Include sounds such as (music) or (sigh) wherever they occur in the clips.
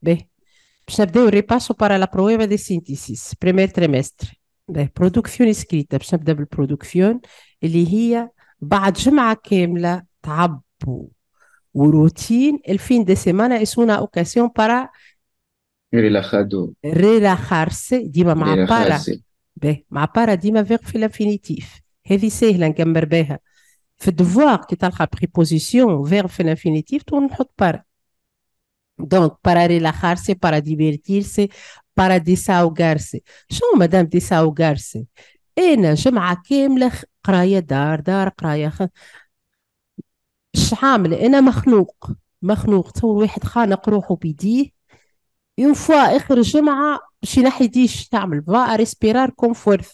B. Pseudo repaso para la prueba de síntesis, primer trimestre. B. Producción escrita. نبدا producción, اللي هي بعد جمعة كاملة تعبوا وروتين الفين دي سيمانا اسونا اوكاسيون بارا ريلاخادو ريلاخارسي ديما مع بارا مع بارا ديما في الانفينيتيف هذه سهله في Donc, para relajarse, para divertirse, para desahogarse. شو مدام desahogarse؟ أنا جمعة كاملة قراية دار دار قراية خ... مش عاملة أنا مخنوق مخنوق تصور واحد خانق روحه بيديه اون فوا اخر جمعه باش ينحي ديش تعمل با ريسبيرار كونفورث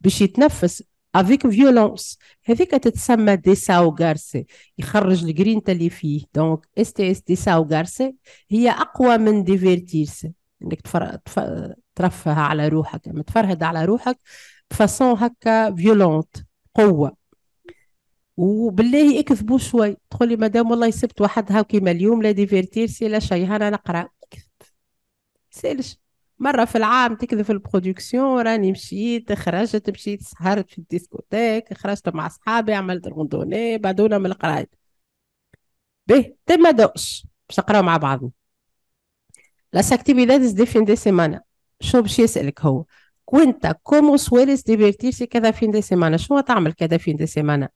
باش يتنفس افيك فيولونس هذيك تتسمى ديساو غارسي يخرج الجرينتا اللي فيه دونك اس تي اس ديساو غارسي هي اقوى من ديفيرتيرسي انك تفر... ترفه على روحك متفرهد يعني على روحك بفاسون هكا فيولونت قوه وبالله اكذبوا شوي تقول لي مدام والله سبت واحد هاكي اليوم لا ديفيرتيرسي لا شيء انا نقرا سالش مرة في العام تكذب في البرودكسيون راني مشيت خرجت مشيت سهرت في الديسكوتيك خرجت مع صحابي عملت روندوني بعدونا من القراية به تم طيب دوش باش نقراو مع بعضنا لاس اكتيفيدادز دي فين دي سيمانا شو باش يسألك هو كونتا كومو سويلس ديفيرتيس كذا فين دي سيمانا شنو تعمل كذا فين دي سيمانا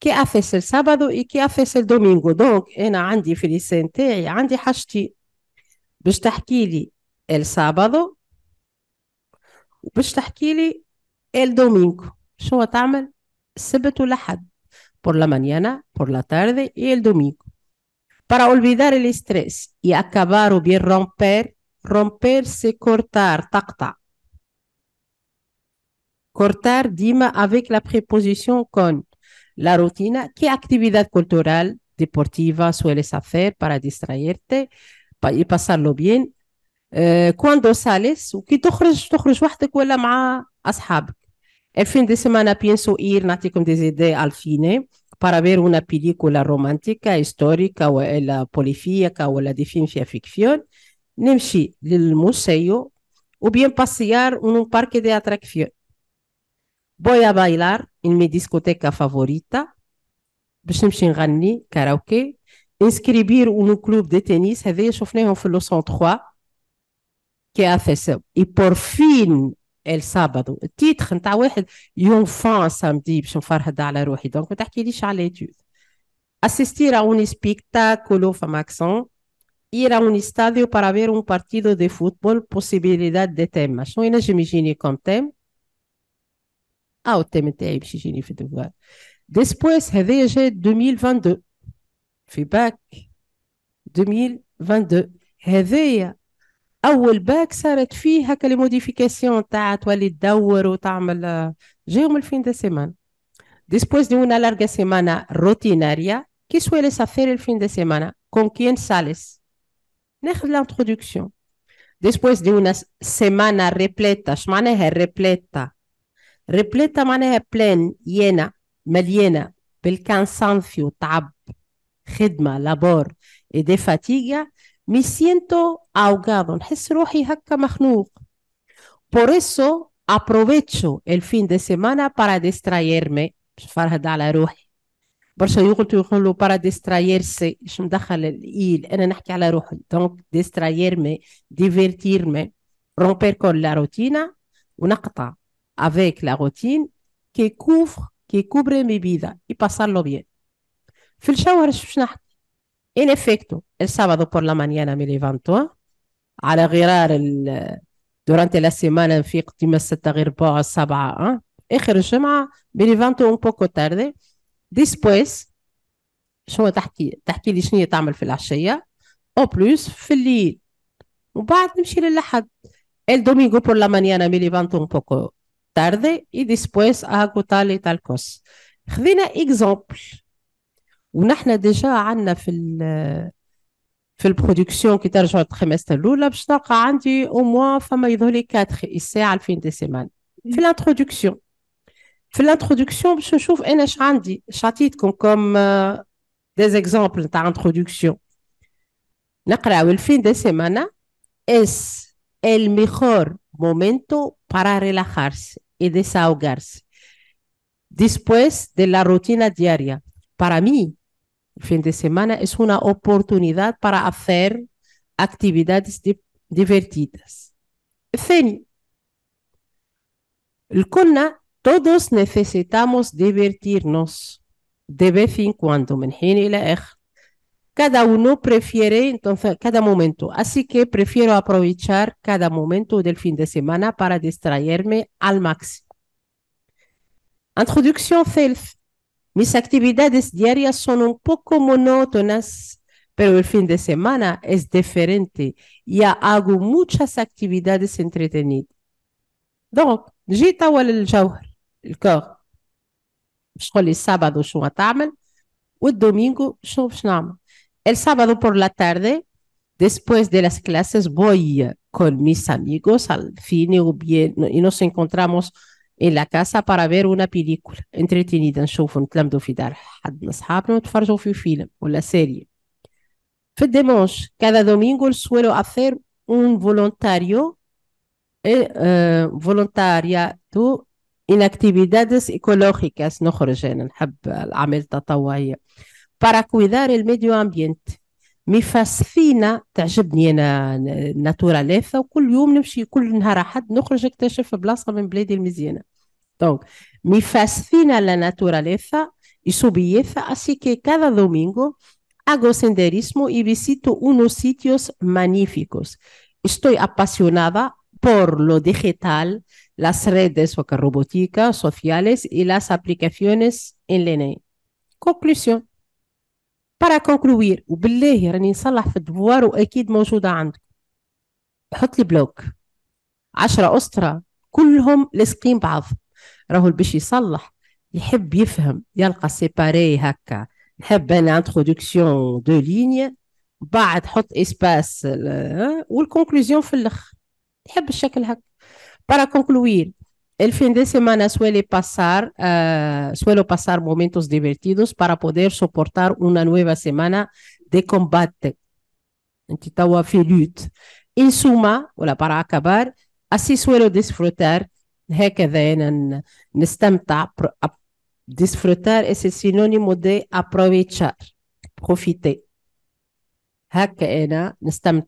كي افيس السابادو اي كي افيس الدومينغو دونك انا عندي في الليسان تاعي عندي حاجتي باش تحكي لي El sábado, pues el domingo, por la mañana, por la tarde y el domingo. Para olvidar el estrés y acabar o bien romper, romperse, cortar, Tacta. Cortar dime, avec la preposición con la rutina. ¿Qué actividad cultural, deportiva sueles hacer para distraerte y pasarlo bien آه، كواندو ساليس وكي تخرج تخرج وحدك ولا مع اصحابك الفين دي سيمانا بينسو اير نعطيكم دي زيدي الفيني بارابير اون بيليكولا رومانتيكا هيستوريكا ولا بوليفيكا ولا دي فيلم فيها فيكسيون نمشي للموسيو وبيان باسيار اون بارك دي اتراكسيون بويا بايلار ان مي ديسكوتيكا فافوريتا باش نمشي نغني كاراوكي انسكريبير اون كلوب دي تنس هذايا شفناهم في لو 103 كي Et اي بور فين Sabado. Le titre, نتاع واحد يوم فان سامدي باش نفرهد على روحي. دونك ما تحكيليش على ليتود. Assistir a سبيكتاكل espectáculo famaxon. ير a un estadio para ver un partido de fútbol, possibilidad de tema. شنو ينجم يجيني كوم تيم؟ او التيم نتاعي باش يجيني في الدوار. ديسبويس هذايا جا 2022 في باك 2022 هذايا اول باك صارت فيه هكا لي موديفيكاسيون تاع تولي تدور وتعمل آه، جاهم الفين دي سيمان ديسبوز دي اون larga سيمانا روتيناريا كي سوي لي سافير الفين دي سيمانا كون quién sales ناخذ l'introduction ديسبوز دي اون سيمانا ريبليتا اش معناها ريبليتا ريبليتا معناها بلان يانا مليانه بالكانسانسيو تعب خدمه لابور اي دي فاتيغا me siento ahogado. Por eso aprovecho el fin de semana para distraerme. Para distraerse. Entonces, distraerme, divertirme, romper con la rutina. Una avec la rutina que cubre mi vida y pasarlo bien. En efecto, السابادو بور لا مانيانا مي لي على غرار ال دورانتي لا سيمانا نفيق ديما ستة غير بوع السبعة أه؟ آخر الجمعة مي لي فانتوا أون بوكو تاردي ديسبويس شنو تحكي تحكي لي شنو تعمل في العشية أو بلوس في الليل وبعد نمشي للحد El بور por la mañana me levanto un poco tarde y después hago tal y tal cosa. خذينا اكزومبل ونحن ديجا عندنا في Fait la production qui est en train de faire le trimestre, il y au moins 4 et c'est à la fin de semaine. Fait l'introduction. Fait l'introduction, je trouve un exemple. Je titre comme euh, des exemples dans l'introduction. La fin de semaine est le meilleur moment pour relaxer et déshaguer. Dispose de la routine diaria. Parmi, fin de semana es una oportunidad para hacer actividades divertidas. El Kona, todos necesitamos divertirnos de vez en cuando. Cada uno prefiere entonces cada momento. Así que prefiero aprovechar cada momento del fin de semana para distraerme al máximo. Introducción self. Mis actividades diarias son un poco monótonas, pero el fin de semana es diferente. Ya hago muchas actividades entretenidas. el El sábado por la tarde después de las clases voy con mis amigos al cine o bien y nos encontramos en la casa para ver una película entretenida en show un tema de fidar. para no te el film o la serie. el domingo cada domingo suelo hacer un voluntario eh, eh, voluntaria en actividades ecológicas no en para cuidar el medio ambiente me fascina la naturaleza y su belleza, así que cada domingo hago senderismo y visito unos sitios magníficos. Estoy apasionada por lo digital, las redes robóticas, sociales y las aplicaciones en línea. Conclusión. بارا كونكلوير وبالله راني نصلح في الدوار واكيد موجوده عندك حط لي بلوك عشرة أسطرة كلهم لاصقين بعض راهو باش يصلح يحب يفهم يلقى سيباري هكا نحب انا انتروداكسيون دو ليني بعد حط اسباس والكونكلوزيون في الاخر يحب الشكل هكا بارا كونكلوير El fin de semana suele pasar, eh, suelo pasar momentos divertidos para poder soportar una nueva semana de combate. En suma, para acabar, así suelo disfrutar, disfrutar es el sinónimo de aprovechar, profiter. هكا fin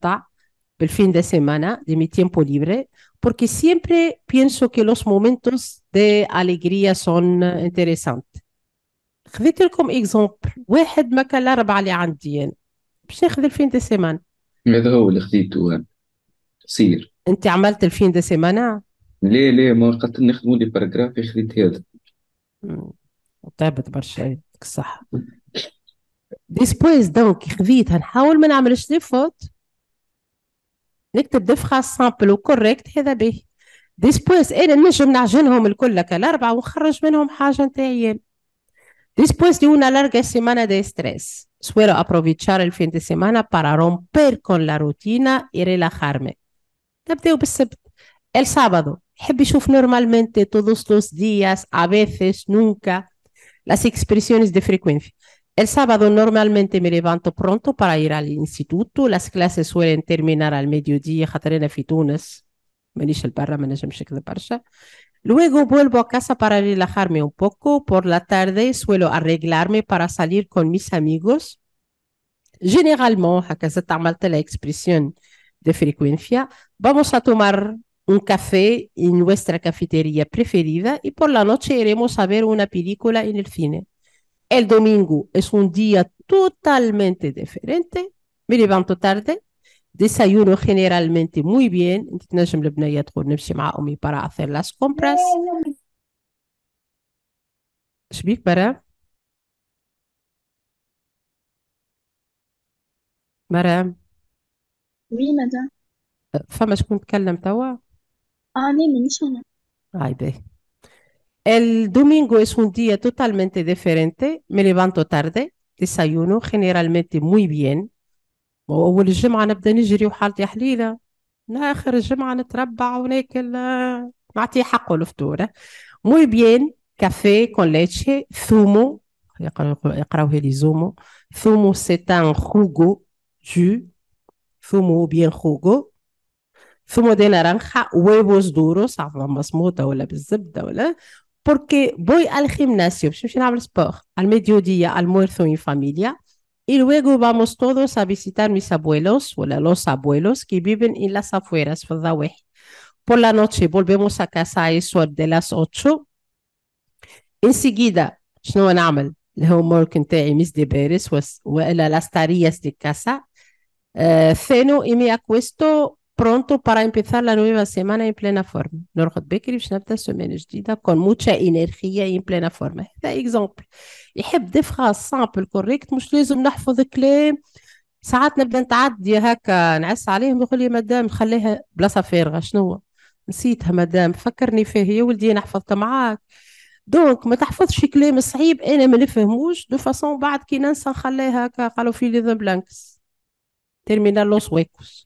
el fin de semana de mi tiempo libre porque siempre pienso que los momentos de alegría son eh, interesantes خذيت لكم اكزومبل واحد ما كان الاربعه اللي عندي انا باش ناخذ الفين دي سيمان ماذا هو اللي خذيته انا سير انت عملت الفين دي سيمانا ليه ليه ما قلت نخدموا لي باراجراف خذيت هذا تعبت برشا يعطيك الصحه ديسبويز دونك خذيتها نحاول ما نعملش لي فوت Después de una larga semana de estrés, suelo aprovechar el fin de semana para romper con la rutina y relajarme. El sábado, normalmente todos los días, a veces, nunca, las expresiones de frecuencia. El sábado normalmente me levanto pronto para ir al instituto. Las clases suelen terminar al mediodía, e Luego vuelvo a casa para relajarme un poco. Por la tarde suelo arreglarme para salir con mis amigos. Generalmente, la expresión de frecuencia, vamos a tomar un café en nuestra cafetería preferida y por la noche iremos a ver una película en el cine. El domingo es un día totalmente diferente. Me levanto tarde. Desayuno generalmente muy bien. No sé si me voy a hacer las compras. ¿Sí? ¿Mara? Sí, madame. ¿Famos con que calnámos agua? Ah, no, no. Ay, ve. El domingo es un día totalmente diferente. Me levanto tarde, desayuno generalmente muy bien. وأول الجمعة نبدا نجري وحالتي حليلة آخر الجمعة نتربع وناكل نعطيه آه، حقه الفطور. موي آه. بيان كافي كون ليتشي ثومو يقراوها لي زومو ثومو سيتان خوغو جو ثومو بيان خوغو ثم دينا رنخة ويبوس دورو صعبة مصموطة ولا بالزبدة ولا porque voy al gimnasio, al mediodía, almuerzo en familia y luego vamos todos a visitar mis abuelos o los abuelos que viven en las afueras, Por la noche volvemos a casa a eso de las 8. Enseguida, شنو نعمل؟ y mis deberes, pues, o las tareas de casa. Eh, ceno y me acuesto برونتو بارا امبيثار لا نويفا سيمانا ان بلينا فورم نرقد بكري باش نبدا سيمانه جديده كون موتشا انرخيه ان بلينا فورم هذا اكزومبل يحب دي فراس سامبل كوريكت مش لازم نحفظ كلام ساعات نبدا نتعدي هكا نعس عليهم يقول لي مدام خليها بلاصه فارغه شنو نسيتها مدام فكرني فيها يا ولدي انا حفظت معاك دونك ما تحفظش كلام صعيب انا ما نفهموش دو فاسون بعد كي ننسى نخليها هكا قالوا في لي بلانكس تيرمينال لوس ويكوس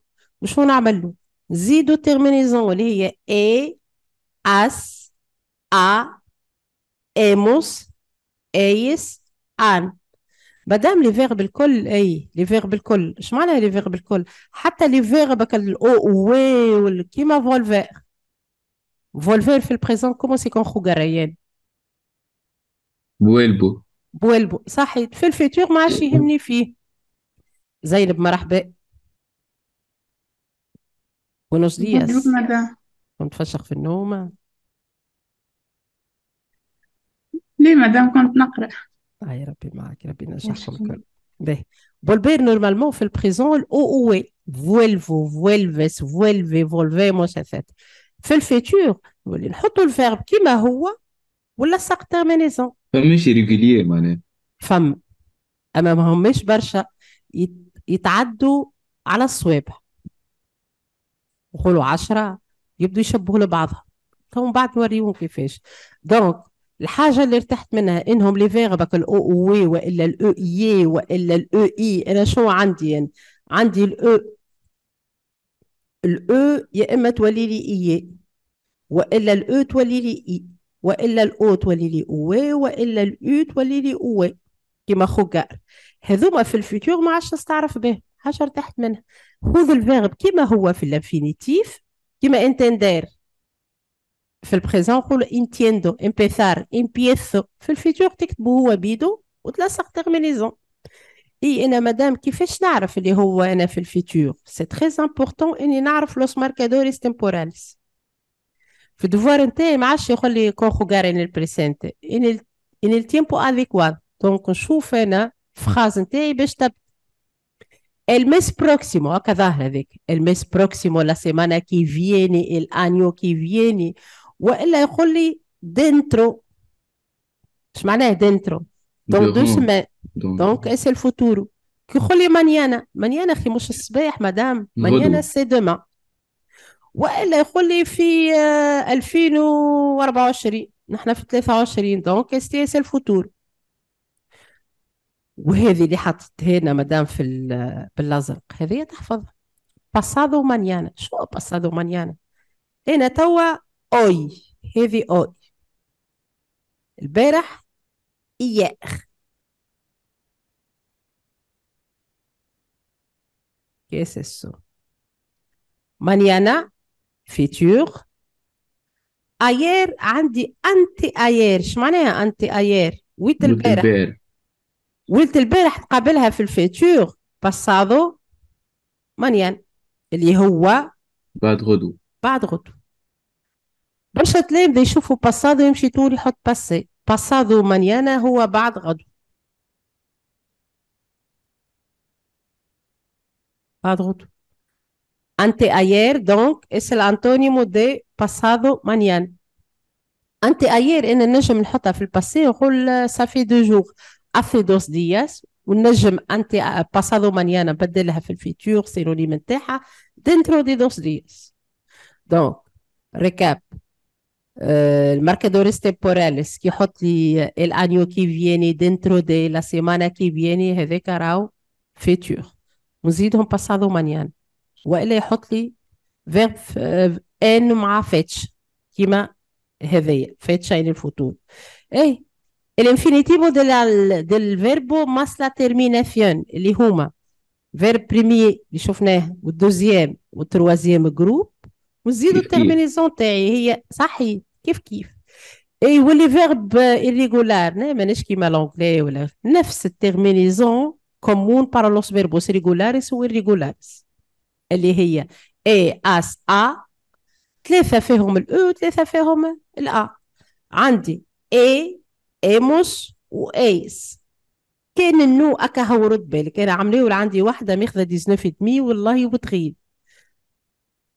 شو نعمل له زيدو تيرمينيزون اللي هي اي اس ا ايموس ايس ان مادام لي فيرب الكل اي لي فيرب الكل اش معناها لي فيرب الكل حتى لي فيرب الاو وي كيما فولفير فولفير في البريزون كومون سي كون خوغاريان بويلبو بويلبو صحيت في الفيتور ما عادش يهمني فيه زينب مرحبا Buenos días. كنت فشخ في النوم ليه مدام كنت نقرأ هاي ربي معك ربي ينجحكم الكل باهي بولبير نورمالمون في البريزون الاو او وي. فولفو فولفس فولفي موش هذات في الفيتور نولي نحطوا الفيرب كيما هو ولا تيرمينيزون. فماش ريغوليير معناها فم اما ماهماش برشا يتعدوا على الصوابع وقولوا عشرة يبدو يشبهوا لبعضهم تو بعد نوريهم كيفاش دونك الحاجه اللي ارتحت منها انهم لي فيربك الاو او والا الاو اي والا الاو اي انا شنو عندي يعني عندي الاو الاو يا اما تولي لي اي والا الاو تولي لي اي والا الاو تولي لي او والا الاو تولي لي او كيما خوكار هذوما في الفيتور ما عادش نستعرف بهم حشر تحت منها خذ الفيرب كما هو في الانفينيتيف كما انتندير في البريزون نقول انتيندو امبيثار امبيثو في الفيتور تكتبو هو بيدو وتلاصق تيرمينيزون اي انا مدام كيفاش نعرف اللي هو انا في الفيتور سي تري امبورطون اني نعرف لوس ماركادوريس تيمبوراليس في الدفوار نتاعي ما عادش يقول لي كوخو غارين البريسنت ان ان التيمبو اديكوا دونك نشوف انا فخاز نتاعي باش تبدا المس بروكسيمو هكا ظاهر هذيك المس بروكسيمو لا سيمانا كي viene الانيو كي que والا يقول لي دنترو اش معناه دنترو دونك دو سمان دونك اس الفوتورو كي يقول لي مانيانا مانيانا اخي مش الصباح مدام مانيانا سي دوما والا يقول لي في 2024 نحن في 23 دونك اس تي اس الفوتورو وهذه اللي حطت هنا مدام في باللزق هذه تحفظها باسادو مانيانا شو باسادو مانيانا هنا توا اوي هذه اوي البارح اياخ ¿Qué es السو مانيانا futur. Ayer, عندي أنت اير شمعناها معناها أنت ayer؟ ويت البارح. ولد البارح تقابلها في الفيتور باسادو مانيان اللي هو بعد غدو بعد غدو برشا تلاميذ يشوفوا باسادو يمشي طول يحط باسي باسادو مانيانا هو بعد غدو بعد غدو انتي اير دونك اس الانتونيمو دي باسادو مانيان انتي اير ayer انا نجم نحطها في الباسي نقول سافي دو جوغ افي دوس دياس ونجم انت آه، باسادو مانيانا نبدلها في الفيتور سينونيم نتاعها دنترو دي دوس دياس دونك ريكاب آه، الماركادوريس تيمبوراليس كي يحط لي آه، الانيو كي فيني دنترو دي لا سيمانا كي فيني هذاك راهو فيتور ونزيدهم باسادو مانيان والا يحط لي فيرب ان مع فيتش كيما هذايا فيتش يعني الفطور اي الانفينيتيفو ديال ديال الفيربو ماس لا تيرميناسيون اللي هما فيرب بريمي اللي شفناه والدوزيام والتروازيام جروب ونزيدو التيرمينيزون تاعي هي صحي كيف كيف اي واللي فيرب irrégular ماناش كيما لونجلي ولا نفس التيرمينيزون كومون بار لوس فيربوس ريغولاريس و irregularis اللي هي اي اس ا ثلاثه فيهم الاو ثلاثه فيهم الا عندي اي إيموس وإيس كان النو أكا هو رد بالك أنا عمليه عندي واحدة ماخذة 19 دمي والله وتغيب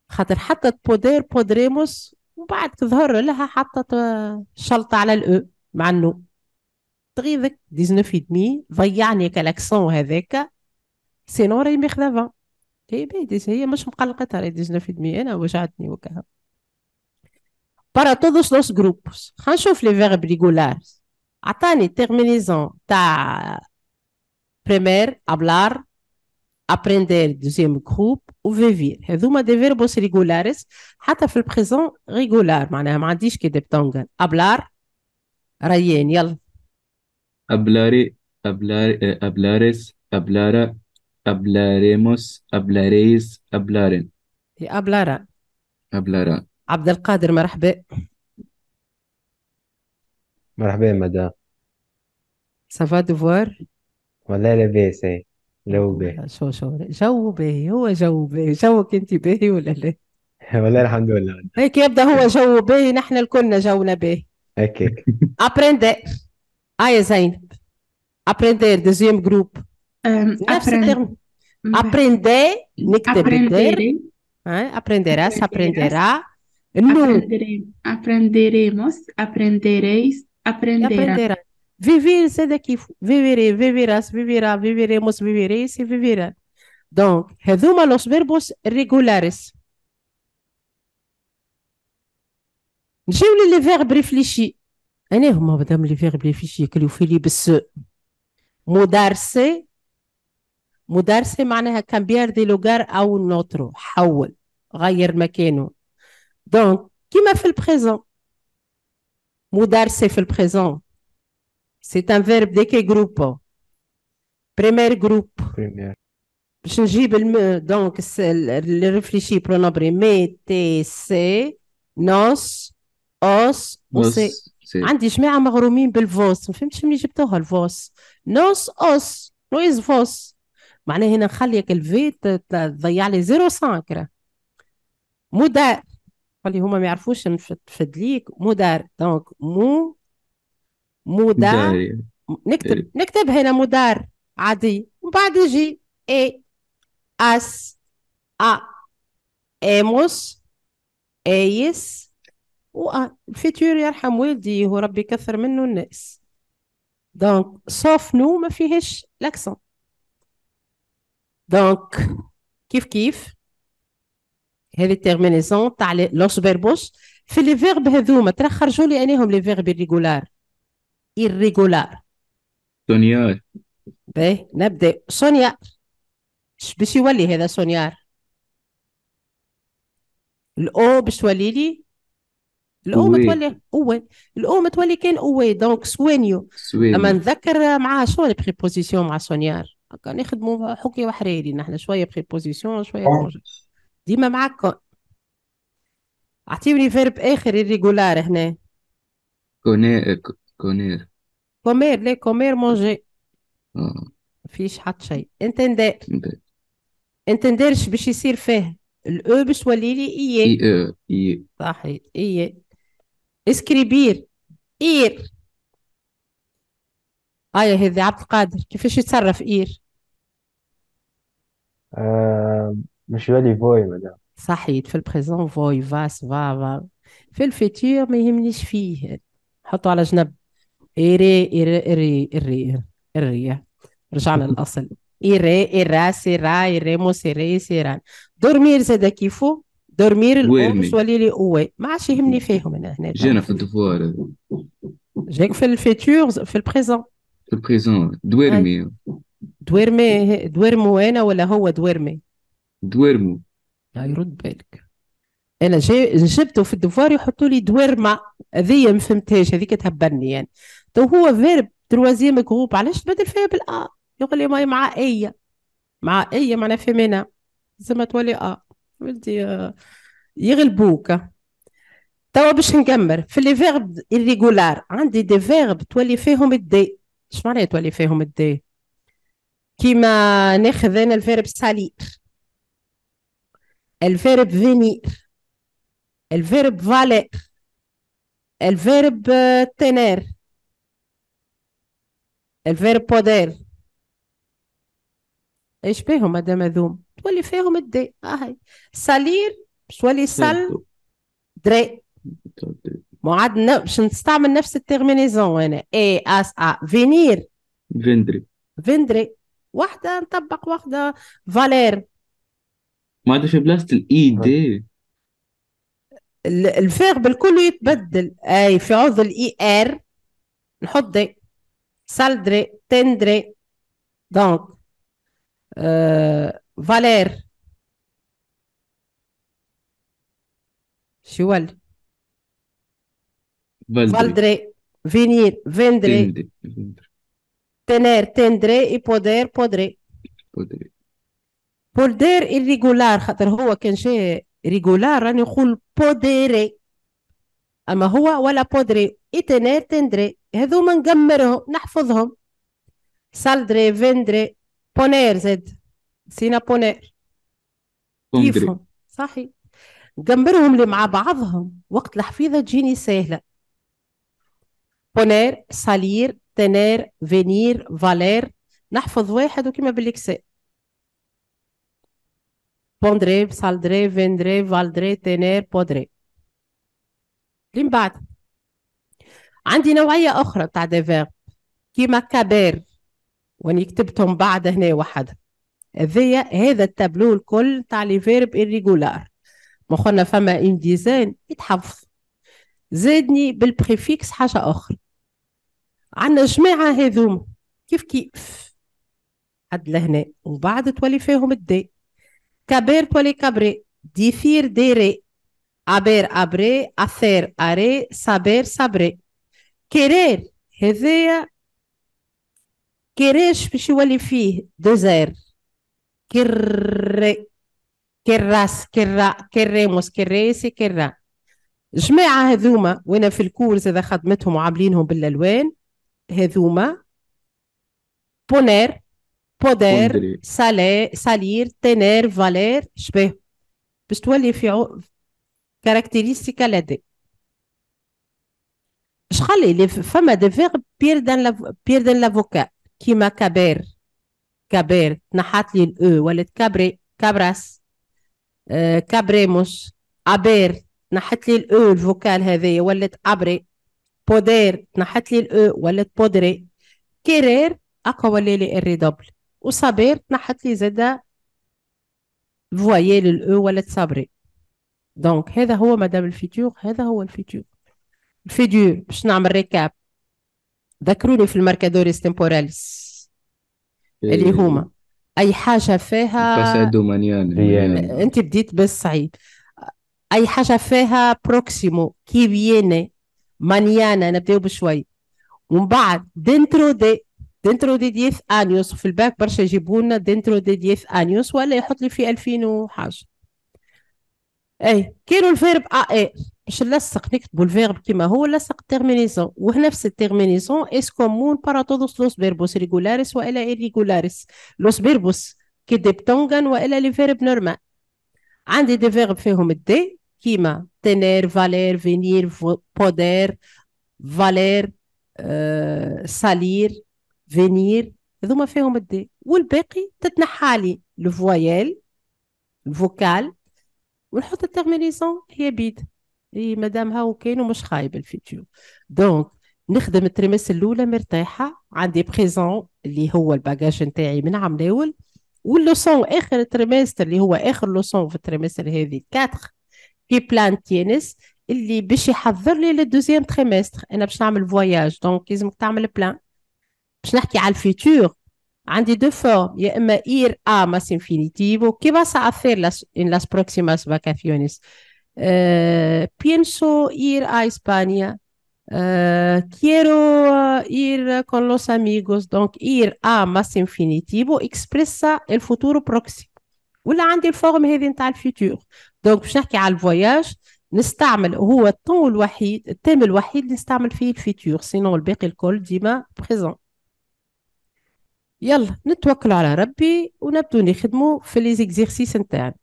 خاطر حطت بودير بودريموس وبعد تظهر لها حطت آه، شلطة على الأو مع النو تغيظك 19 دمي ضيعني كالاكسون هذاك سينو راهي ماخذة 20 هي بيديس هي مش مقلقتها راهي 19 دمي أنا وجعتني وكها para todos los grupos. خنشوف لي فيرب ريغولارز عطاني تيرمينيزون تاع بريمير ابلار ابريندير دوزيام جروب وفيفير هذوما دي فيربوس ريغولاريس حتى في البريزون ريغولار معناها ما عنديش كي ديبتونغل ابلار ريان يلا ابلاري ابلاري ابلاريس ابلارا ابلاريموس ابلاريس ابلارين ابلارا ابلارا عبد القادر مرحبا مرحبا مدام سافا دوفوار والله لاباس ايه لو باهي شو شو جو باهي هو جو باهي جوك انت باهي ولا لا (laughs) والله الحمد لله هيك يبدا هو جو باهي نحن الكلنا جونا باهي هيك هيك ابريندي اه ah, يا زينب ابريندير دوزيام جروب نفس الترم ابريندي نكتب الدير ابرينديراس ابرينديرا نو aprenderemos, aprenderéis, Aprenderá. aprenderá. Viver, sai daqui. Viverei, viverás, viverá, viveremos, vivereis e viverá. Então, reduma os verbos regulares. نجيو لي فيرب ريفليشي انا هما مدام لي فيرب ريفليشي كليو في لي بس مدارسي مدارسي معناها كامبيار دي لوغار او نوترو حول غير مكانه دونك كيما في البريزون mudar-se fait le présent. C'est un verbe de quel groupe Premier groupe. Premier. Euh, donc, le réfléchi pronombre mais, t, c, nos, os, c'est عندي جماعه مغرومين بالفوس ما فهمتش منين جبتوها الفوس نوس اوس نويز فوس معناه هنا نخليك الفيت تضيع لي قال لي هما ما يعرفوش نفدليك مدار دونك مو مدار نكتب نكتب إيه. نكتب هنا مدار عادي ومن بعد يجي اي اس ا ايموس ايس و الفيتور يرحم والدي هو ربي يكثر منه الناس دونك صوف نو ما فيهش لاكسون دونك كيف كيف هذه التيرمينيزون تاع لوس فيربوس في لي فيرب هذوما ترى خرجوا لي انيهم لي فيرب ريغولار ايريغولار سونيار باهي نبدا سونيا باش يولي هذا سونيار الاو باش تولي لي الاو متولي او الاو متولي كان او دونك سوينيو اما نذكر مع شو بريبوزيسيون مع سونيار هكا نخدموا حكي وحريري نحن شويه بريبوزيسيون شويه ديما معاكم اعطيني فيرب اخر الريغولار هنا كونير كونير كومير لي كومير مونجي آه. فيش حد شيء انتندير انتنديرش باش يصير فيه الاو باش تولي لي اي اي اي صحيح اي اسكريبير اير ايا هذي عبد القادر كيفاش يتصرف اير أه... مش فالي فوي مدام صحيت في البريزون فوي فاس فا في الفيتير ما يهمنيش فيه حطه على جنب إيري إيري إيري إيري إيري رجعنا (laughs) للأصل إيري إيرا سيرا مو سيري سيرا دورمير زادا كيفو دورمير سوالي وليلي أوي ما عادش يهمني فيهم أنا هنا جينا في الدفوار جاك في الفيتور في البريزون في البريزون دويرمي دويرمي دويرمو أنا ولا هو دويرمي دويرمو لا يرد بالك انا جاي نجبته في الدفار يحطوا لي دويرما هذيا ما فهمتهاش هذيك تهبلني يعني تو هو فيرب تروازيام جروب علاش تبدل فيها بالا يقول لي ماي مع اي مع اي معناها منا زعما تولي ا ولدي آه، يغلبوك توا باش نكمل في لي فيرب ريغولار عندي دي فيرب تولي فيهم الدي اش معناها تولي فيهم الدي كيما ناخذ انا الفيرب سالير الفيرب فينير الفيرب فالير الفيرب تنير الفيرب بودير ايش بيهم هذا مذوم تولي فيهم الدي هاي سالير تولي سال دري معاد باش نستعمل نفس التيرمينيزون انا اي اس ا فينير فيندري فيندري واحده نطبق واحده فالير ما عاد في بلاست الايد آه. إيه. الفيغ بالكل يتبدل اي في عوض الاي ار نحط دي سالدري تندري دونك آه، فالير شو ولي فالدري فينير فيندري تنير تندري اي بودير بودري بودري بولدير إريغولار خاطر هو كان شيء ريغولار راني نقول بوديري أما هو ولا بودري ايتنير تندري ما نقمرهم نحفظهم سالدري فندري بونير زد سينا بونير كيفهم صحي نقمرهم اللي مع بعضهم وقت الحفيظة تجيني سهلة بونير سالير تنير فينير فالير نحفظ واحد وكما بالكسير بوندري بصالدري فيندري فالدري تينير بودري لين بعد عندي نوعية أخرى دي ديفيرب كيما كابير واني كتبتهم بعد هنا وحدها هذيا هذا التابلو الكل تاع لي فيرب إريغولار مخنا فما إن ديزين يتحفظ زادني بالبريفيكس حاجة أخرى عندنا جماعة هاذوما كيف كيف عد لهنا وبعد تولي فيهم الدي بولي polecabrer, ديفير ديري ابير ابري أثير أري سابير سابري كيرير هذايا كراش باش يولي فيه دوزير كر كراس كرا كريموس كريسي كرا جماعة هذوما وانا في الكورس اذا خدمتهم وعاملينهم بالالوان هذوما بونير بودير سالي سالير salir, فالير شبيه باش تولي في كاركتيريستيكا لدي شخلي لي فما دي فيغ بير دان بير دان لافوكا كيما كابير كابير تنحات لي الاو ولات كابري كابراس كابريموس ابير تنحت لي الاو الفوكال هذايا ولات ابري بودير تنحت لي الاو ولات بودري كيرير اقوى ولي لي اري دوبل وصابير تنحت لي زادة فوايي للاو e ولا صابري دونك هذا هو مدام الفيتور هذا هو الفيتور الفيديو باش نعمل ريكاب ذكروني في الماركادوريس تيمبوراليس اللي إيه. هما اي حاجه فيها انت بديت بالصعيد اي حاجه فيها بروكسيمو كي فيني مانيانا نبداو بشوي ومن بعد دنترو دي دنترو دي ديث انيوس في الباك برشا يجيبوا لنا دنترو دي ديث انيوس ولا يحط لي في 2000 وحاجه اي كانوا الفيرب ا آه، اي باش نلصق نكتبوا الفيرب كيما هو لصق التيرمينيزون ونفس التيرمينيزون اس كومون بارا تودوس لوس بيربوس ريغولاريس والا ايريغولاريس لوس بيربوس كي بتونغان والا لي فيرب نورمال عندي دي فيرب فيهم الدي كيما تنير فالير فينير بودير فالير آه، سالير فينير هذوما فيهم الدي والباقي تتنحى لي الفوايال الفوكال ونحط التيرمينيزون هي بيد اي مادام هاو كاين ومش خايب الفيديو دونك نخدم التريمس الاولى مرتاحه عندي بريزون اللي هو الباجاج نتاعي من عام الاول واللوسون اخر تريمستر اللي هو اخر لوسون في التريمستر هذه 4 كي بلان تينس اللي باش يحضر لي للدوزيام تريمستر انا باش نعمل فواياج دونك لازمك تعمل بلان باش نحكي على الفيتور عندي دو فورم يا اما اير ا ماس انفينيتيف كي باس افير لاس ان لاس بروكسيماس فاكاسيونيس أه... بينسو اير ا اسبانيا Uh, آه، quiero اير con لوس اميغوس دونك اير ا más infinitivo expressa el ولا عندي الفورم هذه نتاع الفيتور دونك باش نحكي على الفواياج نستعمل هو الطون الوحيد التيم الوحيد اللي نستعمل فيه الفيتور سينون الباقي الكل ديما بريزون يلا نتوكل على ربي ونبدو نخدمو في لي زيكزيرسيس نتاعنا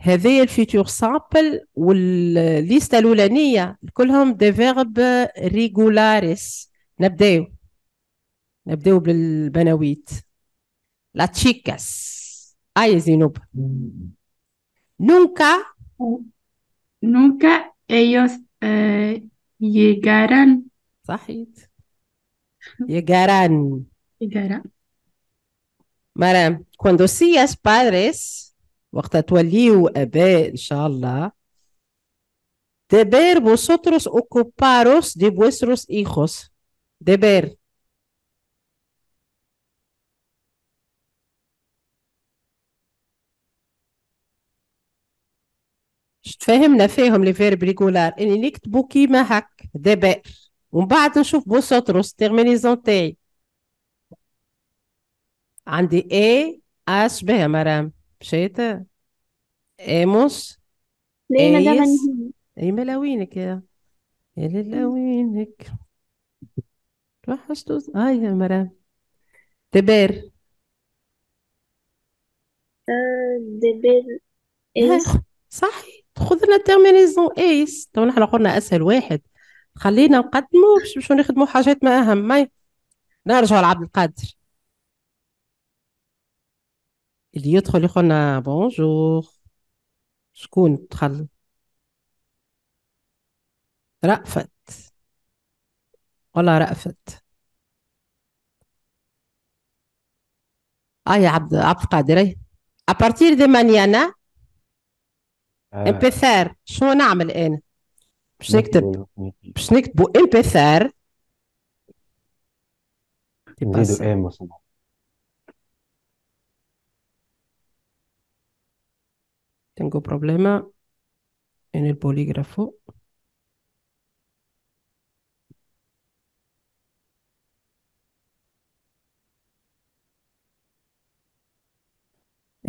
هذايا الفيتور سامبل والليسته الاولانيه كلهم دي فيرب ريغولاريس نبداو نبداو بالبناويت لا تشيكاس اي زينوب نونكا نونكا ايوس يجارن صحيت يجارن إدارة Mara, cuando seas padres, وقت توليو آباء إن شاء الله, deber vosotros ocuparos de vuestros hijos. Deber. تفهمنا فيهم لي فيرب ريغولار اني نكتبو كيما هك دبر ومن بعد نشوف بوسطروس تيرمينيزون تاعي عندي A أشبه يا مرام مشيت إيموس ليه إيس إيه ملاوينك يا يا للاوينك اشتوز هاي آه يا مرام دبير آه، دبير إيه؟ آه، إيس صح خذ لنا تيرمينيزون إيس تو نحن قلنا أسهل واحد خلينا نقدموا باش نخدمو نخدموا حاجات ما أهم ماي نرجعوا لعبد القادر اللي يدخل يقولنا بونجور شكون دخل رأفت ولا رأفت آه يا عبد عبد القادر أبارتير دي مانيانا امبثار شنو نعمل أنا باش نكتب باش نكتبو امبثار نزيدو ام tengo problema en el polígrafo.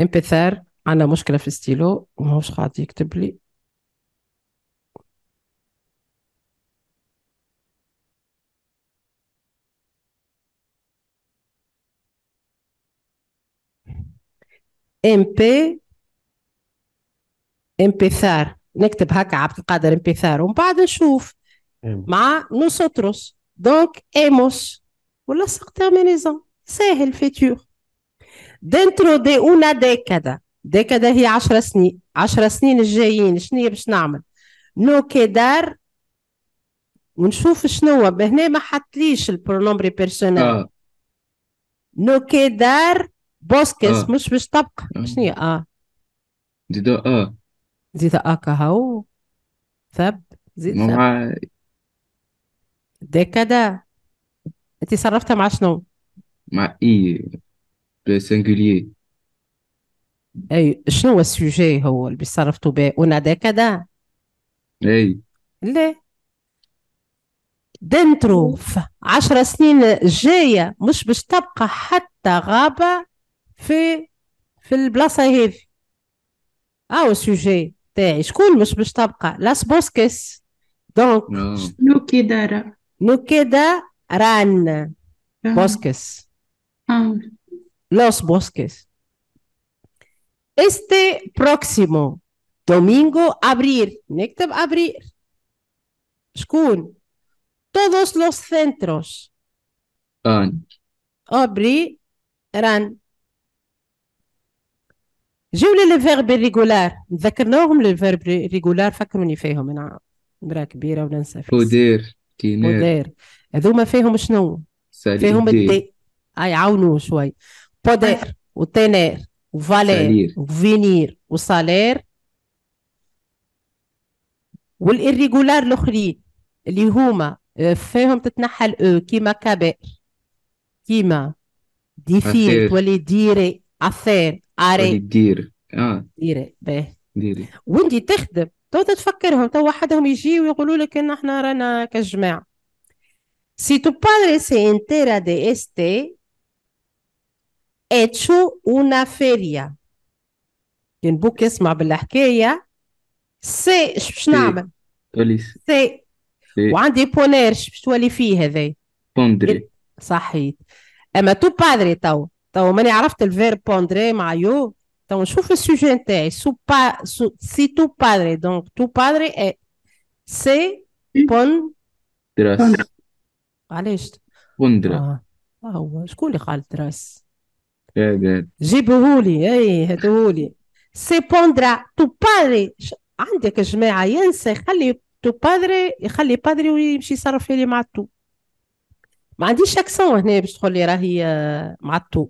Empezar a la mosca de estilo, vamos a امبثار نكتب هكا عبد القادر امبثار ومن بعد نشوف مع نوسوتروس دونك ايموس ولا سيغتيرمينيزون ساهل فيتور دنترو دي اونا ديكادا ديكادا هي 10 سنين 10 سنين الجايين شنو باش نعمل نو كيدار ونشوف شنو بهنا ما حطليش البرونومبري بيرسونال آه. نو كيدار بوسكس آه. مش باش تبقى آه. شنو اه دو اه زيت آكا هاو ثب زيت ثب ديكادا انت صرفتها مع شنو مع اي بالسنجولير اي شنو هو السوجي هو اللي بيصرفتو به انا ديكادا اي ليه دنترو في عشر سنين جاية مش باش تبقى حتى غابة في في البلاصة هذي أو سوجي Te, ¿escuén? Los bosques, ¿no queda? No queda ran, ah. bosques. Ah. Los bosques. Este próximo domingo abrir, nectab abrir? school Todos los centros. Ah. abrirán جيو لي فيرب ريغولار ذكرناهم لي فيرب ريغولار فكروني فيهم انا مرا كبيره وننسى مدير كينير مدير هذوما فيهم شنو فيهم الدي آه، عاونوا شوي بودير آه. وتينير وفالير وفينير وصالير والإريغولار الاخرين اللي هما آه، فيهم تتنحى الاو كيما كبائر كيما ديفير تولي ديري عالثين عري دير اه ديري باهي ديري وانت تخدم تو تفكرهم تو وحدهم يجي ويقولوا لك ان احنا رانا سي تو بادري سي انتيرا دي de este اتشو اونا فيريا كان بوك يسمع بالحكاية سي باش نعمل؟ سي وعندي بونير باش تولي فيه هذا؟ بوندري صحيت أما تو بادري تو تو ماني عرفت الفيرب بوندري مع يو تو نشوف السوجي نتاعي سو با سو سي تو بادري دونك تو بادري اي سي بون دراس علاش بندرة آه. هو شكون اللي قال دراس جيبوهولي اي هاتوهولي سي بوندرا تو بادري عندك جماعة ينسى يخلي تو بادري يخلي بادري ويمشي يصرف لي مع التو ما عنديش اكسون هنا باش تقول لي راهي مع التو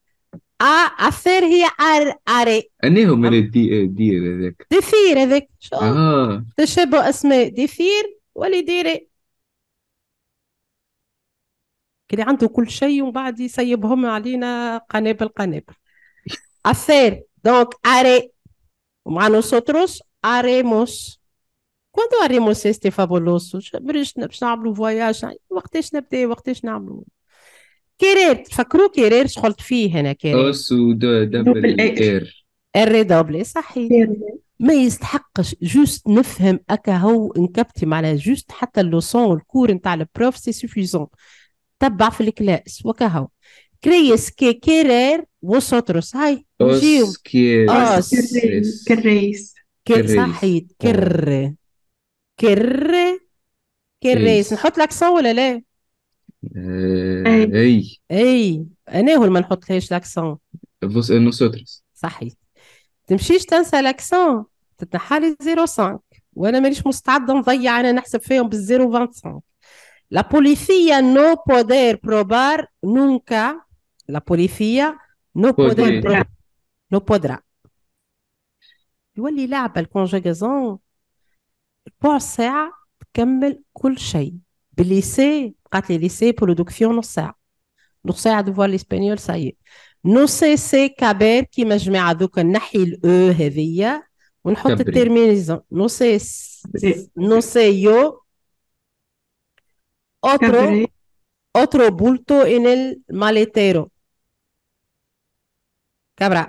ا افير هي ار اري انيهم من الدي دير هذاك ديفير هذاك شو آه. تشبه اسماء ديفير ولي ديري كان عنده كل شيء ومن بعد يسيبهم علينا قنابل قنابل افير دونك اري ومع سوتروس اريموس كوندو اريموس استي فابولوس باش باش نعملو فواياج وقتاش نبدا وقتاش نعملو كيرير تفكروا كيرير شغلت فيه هنا كيرير اوس ودو دبل اير ار دبل صحيح ما يستحقش جوست نفهم اكا هو انكبتي معناها جوست حتى اللوسون الكور نتاع البروف سي سوفيزون تبع في الكلاس وكهو كريس كي كيرير وسطرس هاي اوس كيريس كريس كريس صحيح كر كر كريس نحط لك ولا لا؟ اي اي انا هو ما نحطلهاش لاكسون فوس نوسوترس صحيح تمشيش تنسى لاكسون تتنحى لي 0.5 وانا مانيش مستعده نضيع انا نحسب فيهم بال 0.25 لا بوليسيا نو بودير بروبار نونكا لا بوليسيا نو بودير نو بودرا يولي لعبة الكونجيغازون ربع ساعة تكمل كل شيء بليسي قالت لي ليسي برودكسيون نص ساعه نص ساعه دو ليسبانيول ساي نو سي سي كابير كيما جماعه دوكا نحي الاو هذيا ونحط التيرمينيزون نو سي نو سي يو اوترو otro bulto en el maletero. Cabra.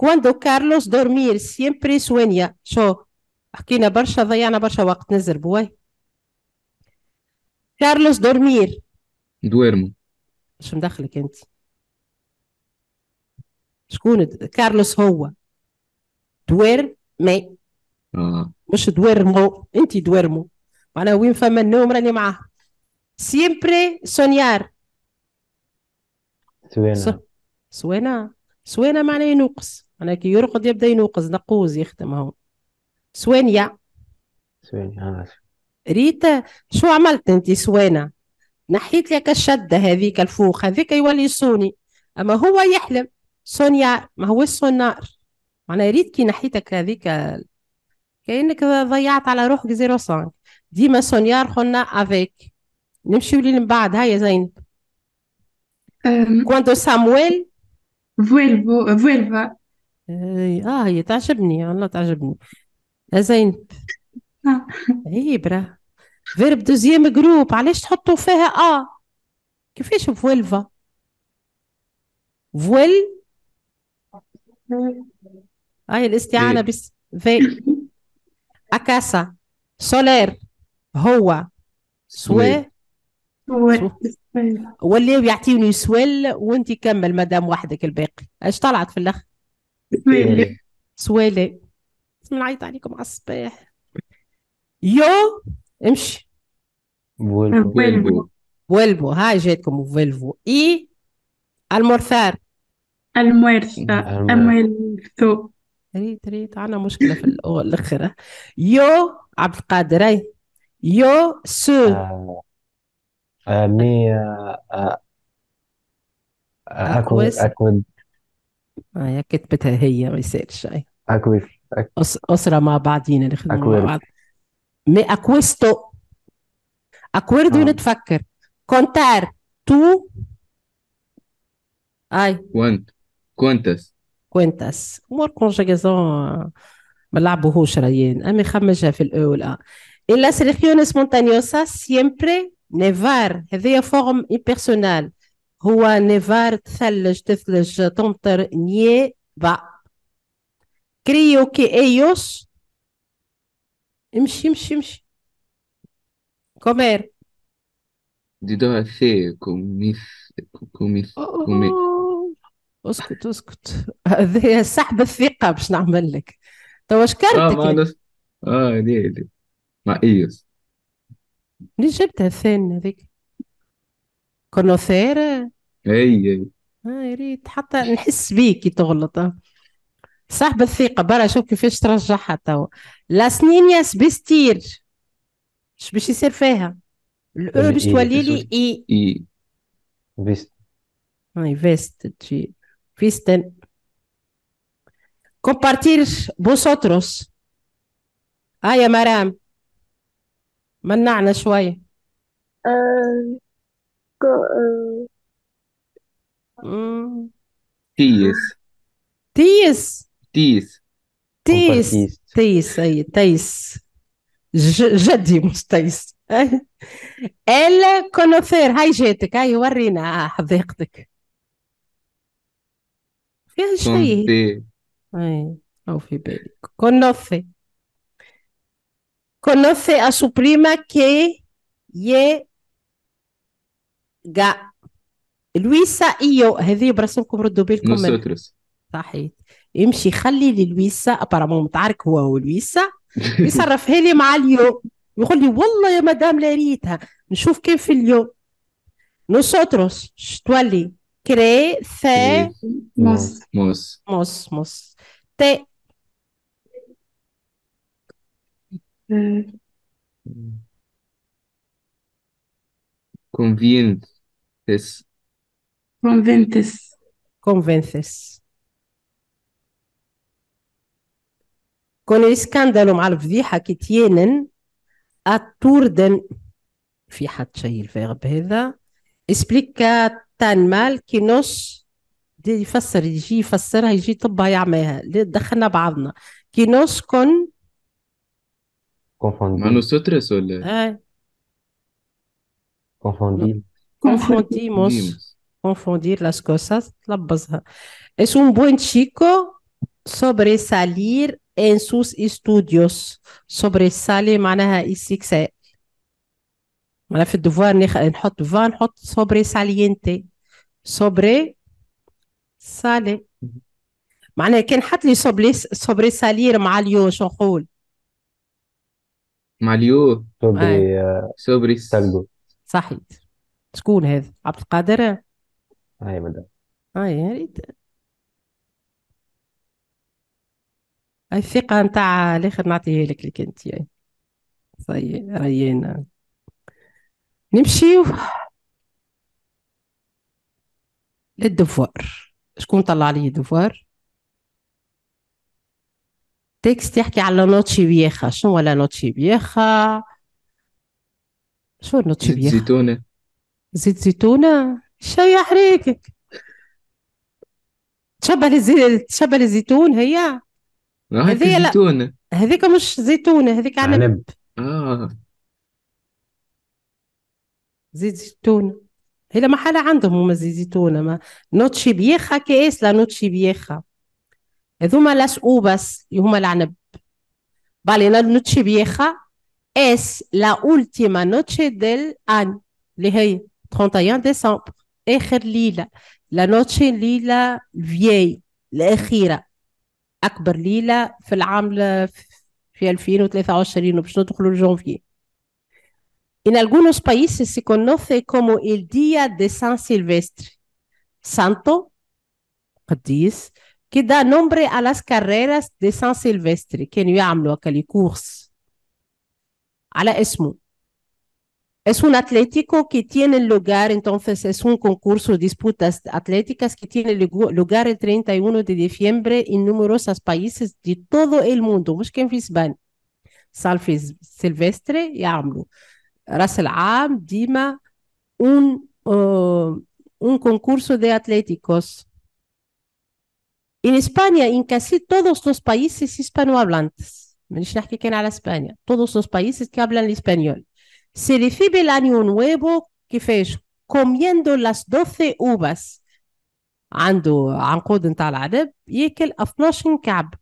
Cuando Carlos dormir siempre sueña. شو حكينا برشا ضيعنا برشا وقت نزربوا كارلوس دورمير دويرمو مش مدخلك انت شكون كارلوس هو دوير مي آه. مش دويرمو انت دويرمو معناها وين فما النوم راني معاه سيمبري سونيار سوينا سوينا سوينا معناه ينقص معناها كي يرقد يبدا ينقص نقوز يخدم هو سوينيا سوينيا ريتا شو عملت انت سوانا نحيت لك الشدة هذيك الفوق هذيك يولي سوني أما هو يحلم سونيا ما هو سونار معناها ريت كي نحيتك هذيك كأنك ضيعت على روحك زيرو سانك ديما سونيار خونا افيك نمشيو لي من بعد هيا زينب كوانتو سامويل فويلفو فويلفا اه هي تعجبني والله تعجبني زينب عبرة آه. فيرب دوزيام جروب علاش تحطوا فيها ا كيفاش فولفا فول هاي الاستعانة بس في أكاسا سولير هو سوي واللي يعطيني سويل وانت كمل مدام وحدك الباقي ايش طلعت في الاخر سويلي سويلي نعيط عليكم على الصباح يو امشي فولفو فولفو هاي جاتكم فولفو اي المرثار المورثة المورثو ريت ريت عنا مشكلة في الأخرة يو عبد القادر يو سو مي أكوس أكود هي كتبتها هي ما يسالش أكويف أسرة مع بعضينا اللي خدموا مع بعض مي أكويستو آه. ونتفكر كونتار تو اي كوانت كوانتس كوانتس مور كونجيزون ما لعبوهوش رايين امي خمجها في الاولى آه. الا Et las سيمبري نيفار هذه فورم بيرسونال هو نيفار تثلج تثلج تمطر با كريو كي ايوس امشي امشي امشي comer. dar a te, comis, اسكت اسكت هذه سحب الثقة باش نعمل لك توا شكرتك اه معلش اه ليه ليه مع ايوس منين جبتها الثانية هذيك كونوثير اي اي اه ريت حتى نحس بيك كي تغلط صاحب الثقة برا شوف كيفاش ترجعها توا لا سنين يا باش يصير فيها الاو باش تولي لي اي اي فيست اي فيست تجي فيستن compartir vosotros ها آه يا مرام منعنا شوية آه. آه. تيس تيس تيس تيس تيس اي تيس جدي مستيس الا كونوثير هاي جاتك هاي ورينا آه، حديقتك فيها شيء اي او في بالك كونوثي conoce اسوبريما كي prima جا لويسا ايو هذه برسمكم ردوا بالكم من صحيح يمشي خلي للويسا ابارامون متعارك هو ولويسا يصرفها لي مع اليوم يقول لي والله يا مدام لاريتها نشوف كيف في اليوم نوسوتروس تولي كري ثا موس موس موس موس تي convientes conventes convences كون il مع الفضيحة كي تيانن أتوردن في حد شيء الفيرب هذا اسبليكا تان مال كي نص دي يفسر يجي يفسرها يجي طبها يعملها دخلنا بعضنا كي نص كون كونفوندي مانو ستريس ولا اي كونفوندي كونفونديموس كونفوندير لاس كوساس تلبسها اسون بوين buen chico سالير en sus estudios sobresale معناها استكساء معناها في الدفوار نحط فا نحط سوبري سالينتي سوبري سالي معناها كان حط لي سوبري سوبري سالير مع اليو شو نقول مع اليو سوبري آه. سالجو صحيت شكون هذا عبد القادر اي مدام اي ريت الثقة نتاع الآخر نعطيه لك لك أنت يعني صي ريانا نمشيو للدفوار شكون طلع لي الدفوار تكست يحكي على نوتشي بيخا شنو ولا نوتشي بيخا شو نوتشي بيخا زيت زيتونة زيت زيتونة شي حريكك تشبه الزيت تشبه الزيتون هي هذه لا زيتونة هذيك مش زيتونة هذيك عنب عنب اه زيت زيتونة هلا حالة عندهم هما زيت زيتونة ما نوتشي بيخا كيس لا نوتشي بيخا هذوما لاسقوا بس هما العنب بالي نوتشي بيخا اس لا última نوتشي ديل ان اللي هي 31 ديسمبر اخر ليله لا نوتشي ليله فيي الاخيره اكبر ليله في العام في 2023 باش ندخلوا لجونفي ان algunos países se conoce como el Día de San Silvestre, santo, قديس, que da nombre a las carreras de San Silvestre, كانوا يعملوا كالي كورس على اسمه Es un atlético que tiene lugar, entonces es un concurso de disputas atléticas que tiene lugar el 31 de diciembre en numerosos países de todo el mundo. Busquen Fisban, Salfis Silvestre Yamlu, AMLU. Rasel el un, uh, un concurso de atléticos. En España, en casi todos los países hispanohablantes, que España, todos los países que hablan español. Se recibe el año nuevo كيفاش comiendo las 12 uvas عنده عنقود نتاع العذاب ياكل 12 كعب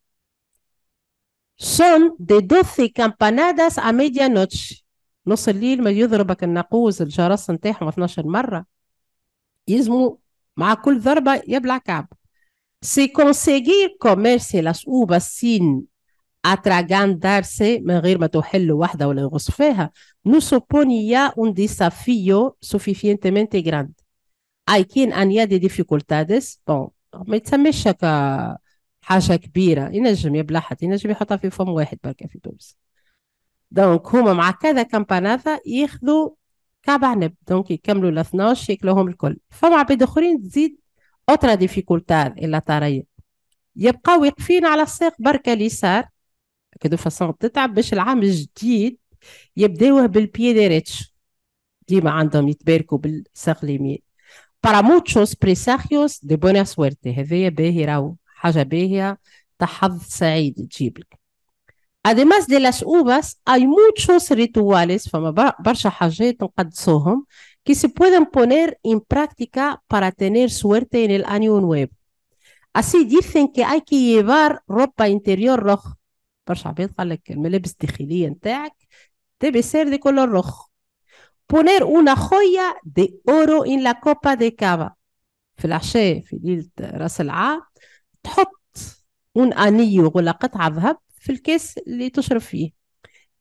son de 12 campanadas a medianoche نص الليل ما يضربك الناقوس الجرس نتاعهم 12 مره يلزموا مع كل ضربه يبلع كعب سي كونسيغي كوميرسي لاس uvas sin atragantarse من غير ما تحل واحدة ولا يغوص فيها اون suponía un desafío suficientemente grande hay quien دي ديفيكولتاديس بون ما يتسميش هكا حاجة كبيرة ينجم يبلع حد ينجم يحطها في فم واحد بركة في تونس دونك هما مع كذا كامباناتا ياخذوا كعب عنب دونك يكملوا ال 12 ياكلوهم الكل فما عباد اخرين تزيد اوترا ديفيكولتاد الا طريه يبقاو واقفين على الساق بركه اليسار para muchos presagios de buena suerte Además de las uvas, hay muchos rituales, que se pueden poner en práctica para tener suerte en el año nuevo. Así dicen que hay que llevar ropa interior roja, برشا عباد قال لك الملابس الداخليه نتاعك تبي سير دي كل الرخ بونير اون خويا دي اورو ان لا كوبا دي كافا في العشاء في ليله راس العام تحط اون انيو ولا قطعه ذهب في الكاس اللي تشرب فيه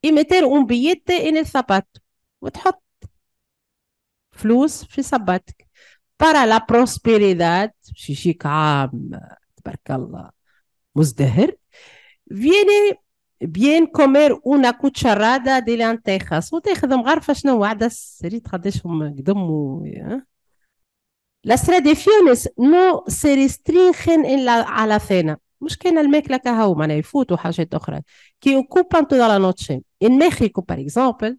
ايمتير اون بيتي ان الثبات وتحط فلوس في صباتك بارا لا بروسبيريداد شي شيك عام تبارك الله مزدهر viene bien comer una cucharada de lentejas وتاخذهم Las tradiciones no se restringen en la, a la cena. مش كان الماكله كهو معناها يفوتوا حاجات اخرى que ocupan toda la noche en México por ejemplo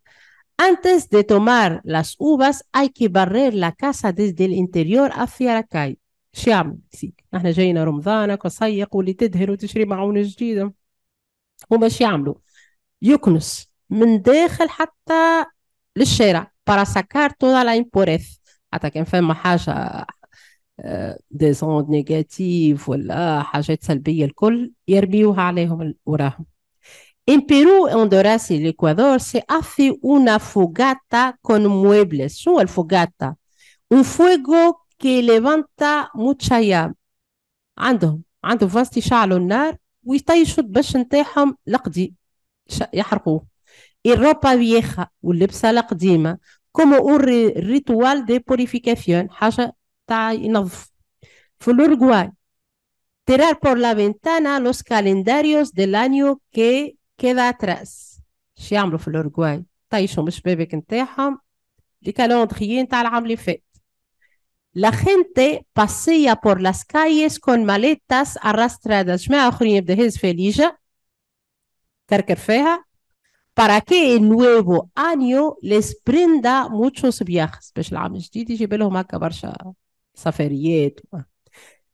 antes de tomar las uvas hay que barrer la casa desde el interior hacia la calle شو يعمل سيك احنا جاينا رمضانك وصيق واللي تدهن وتشري معونة جديدة هما شو يعملوا يكنس من داخل حتى للشارع بارا ساكار toda لا امبوريث حتى كان فما حاجة دي زوند نيجاتيف ولا حاجات سلبية الكل يرميوها عليهم وراهم ان بيرو Honduras y el Ecuador se hace فوغاتا كون مويبلس شو الفوغاتا Un fuego que levanta mucha llama عندهم عندهم فاست يشعلوا النار ويطيشوا الدبش نتاعهم لقدي يحرقوه الروبا فيخا واللبسة القديمة كما اون ريتوال دي بوريفيكاسيون حاجة تاع ينظف في الاورغواي تيرار بور لا فينتانا لوس كالنداريوس del año كي كيدا تراس شو يعملوا في الاورغواي طيشوا مش الشبابك نتاعهم لي كالوندريي نتاع العام اللي فات La gente pasea por las calles con maletas arrastradas. Para que el nuevo año les prenda muchos viajes. Pues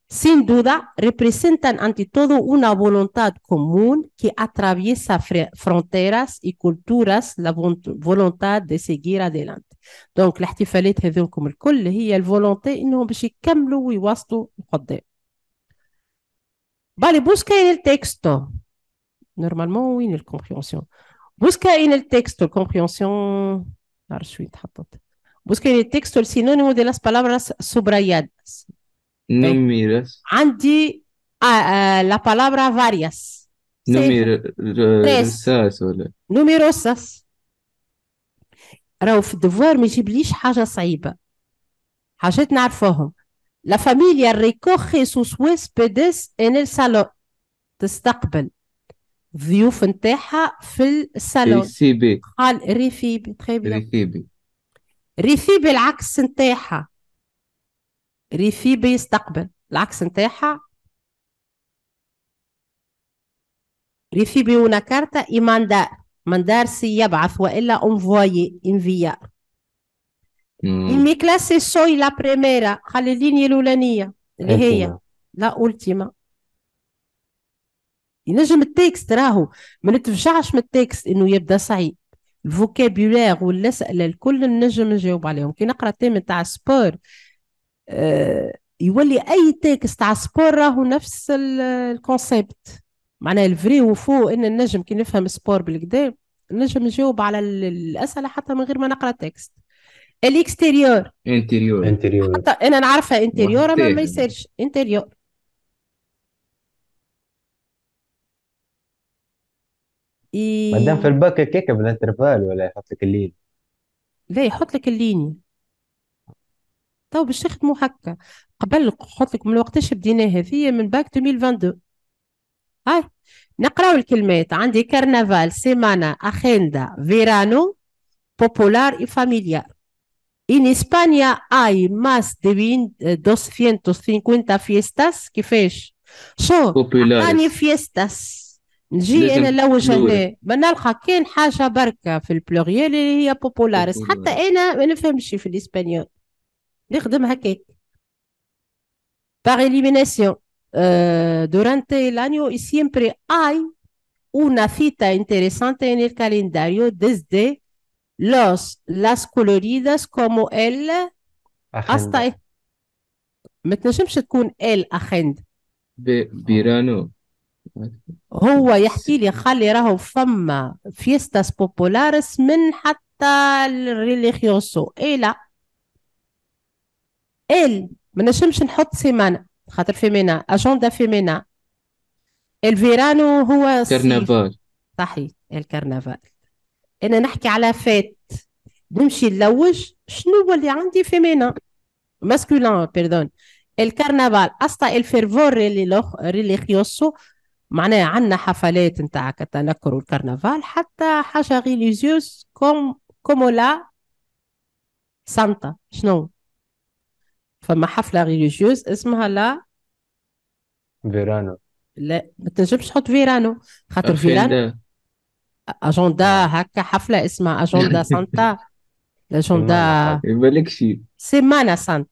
Sin duda, representan ante todo una voluntad común que atraviesa fronteras y culturas, la voluntad de seguir adelante. دونك الاحتفالات هذوكم الكل هي الفولونتي انهم باش يكملوا ويواصلوا القدام بالي بوش كاين التكستو نورمالمون وين الكومبريونسيون بوش كاين التكستو الكومبريونسيون نعرف شو تحطت بوش كاين التكستو السينونيمو دي لاس بالابراس سوبرايادس نميرس عندي لا بالابرا فارياس نميرس نميرس ولا راهو في الدفوار ما يجيبليش حاجه صعيبه حاجات نعرفوهم لا فاميليا ريكوخي سوسويس بيدس ان الصالون تستقبل ضيوف نتاعها في الصالون ريثيبي قال ريفيبي تخي بيان ريفيبي ريفيبي العكس نتاعها ريفيبي يستقبل العكس نتاعها ريفيبي ونا كارتا ايماندا mandarsi يبعث والا انفيا enviar كلاسي سوي لا بريميرا خلي ليني الاولانيه اللي هي لا اولتيما ينجم التكست راهو ما نتفجعش من التكست انه يبدا صعيب الفوكابولير والاسئله الكل نجم نجاوب عليهم كي نقرا تيم تاع سبور آه، يولي اي تكست تاع سبور راهو نفس الكونسيبت معناها الفري وفو ان النجم كي نفهم سبور بالكدا نجم نجاوب على الاسئله حتى من غير ما نقرا تكست الاكستيريور انتيريور انتيريور حتى انا نعرفها انتيريور اما ما يصيرش انتيريور إيه... مادام في الباك هكاك بالانترفال ولا يحط لك اللين لا يحط لك الليني تو باش تخدموا هكا قبل قلت لك من وقتاش بديناها هذه من باك 2022 آه. نقراو الكلمات عندي كرنفال سيمانا اخيندا فيرانو popular y familiar. En اسبانيا hay más de 20, 250 فيستاس كيفاش شو اني فيستاس نجي انا نلوج هنا ما نلقى كان حاجه بركه في البلوغيال اللي هي بوبولارس حتى انا ما نفهمش في الاسبانيول نخدم هكاك باغ اليمينيسيون Eh, durante el año y siempre hay una cita interesante en el calendario desde los las coloridas como el hasta el con el verano. fiestas populares, men hasta el religioso, el nosotros semana خاطر فيمينا اجندا فيمينا الفيرانو هو الصيف. كرنفال صحيح الكرنفال انا نحكي على فات نمشي نلوج شنو اللي عندي فيمينا ماسكولان بيردون الكرنفال اصلا الفيرفور اللي لوخ اللي خيوصو معناها عندنا حفلات نتاع التنكر والكرنفال حتى حاجه غيليزيوس كوم كومولا سانتا شنو فما حفله ريليجيوز اسمها لا فيرانو لا ما تنجمش تحط فيرانو خاطر فيرانو اجندا آه. هكا حفله اسمها اجندا (laughs) سانتا اجندا يبالك شي سيمانا سانتا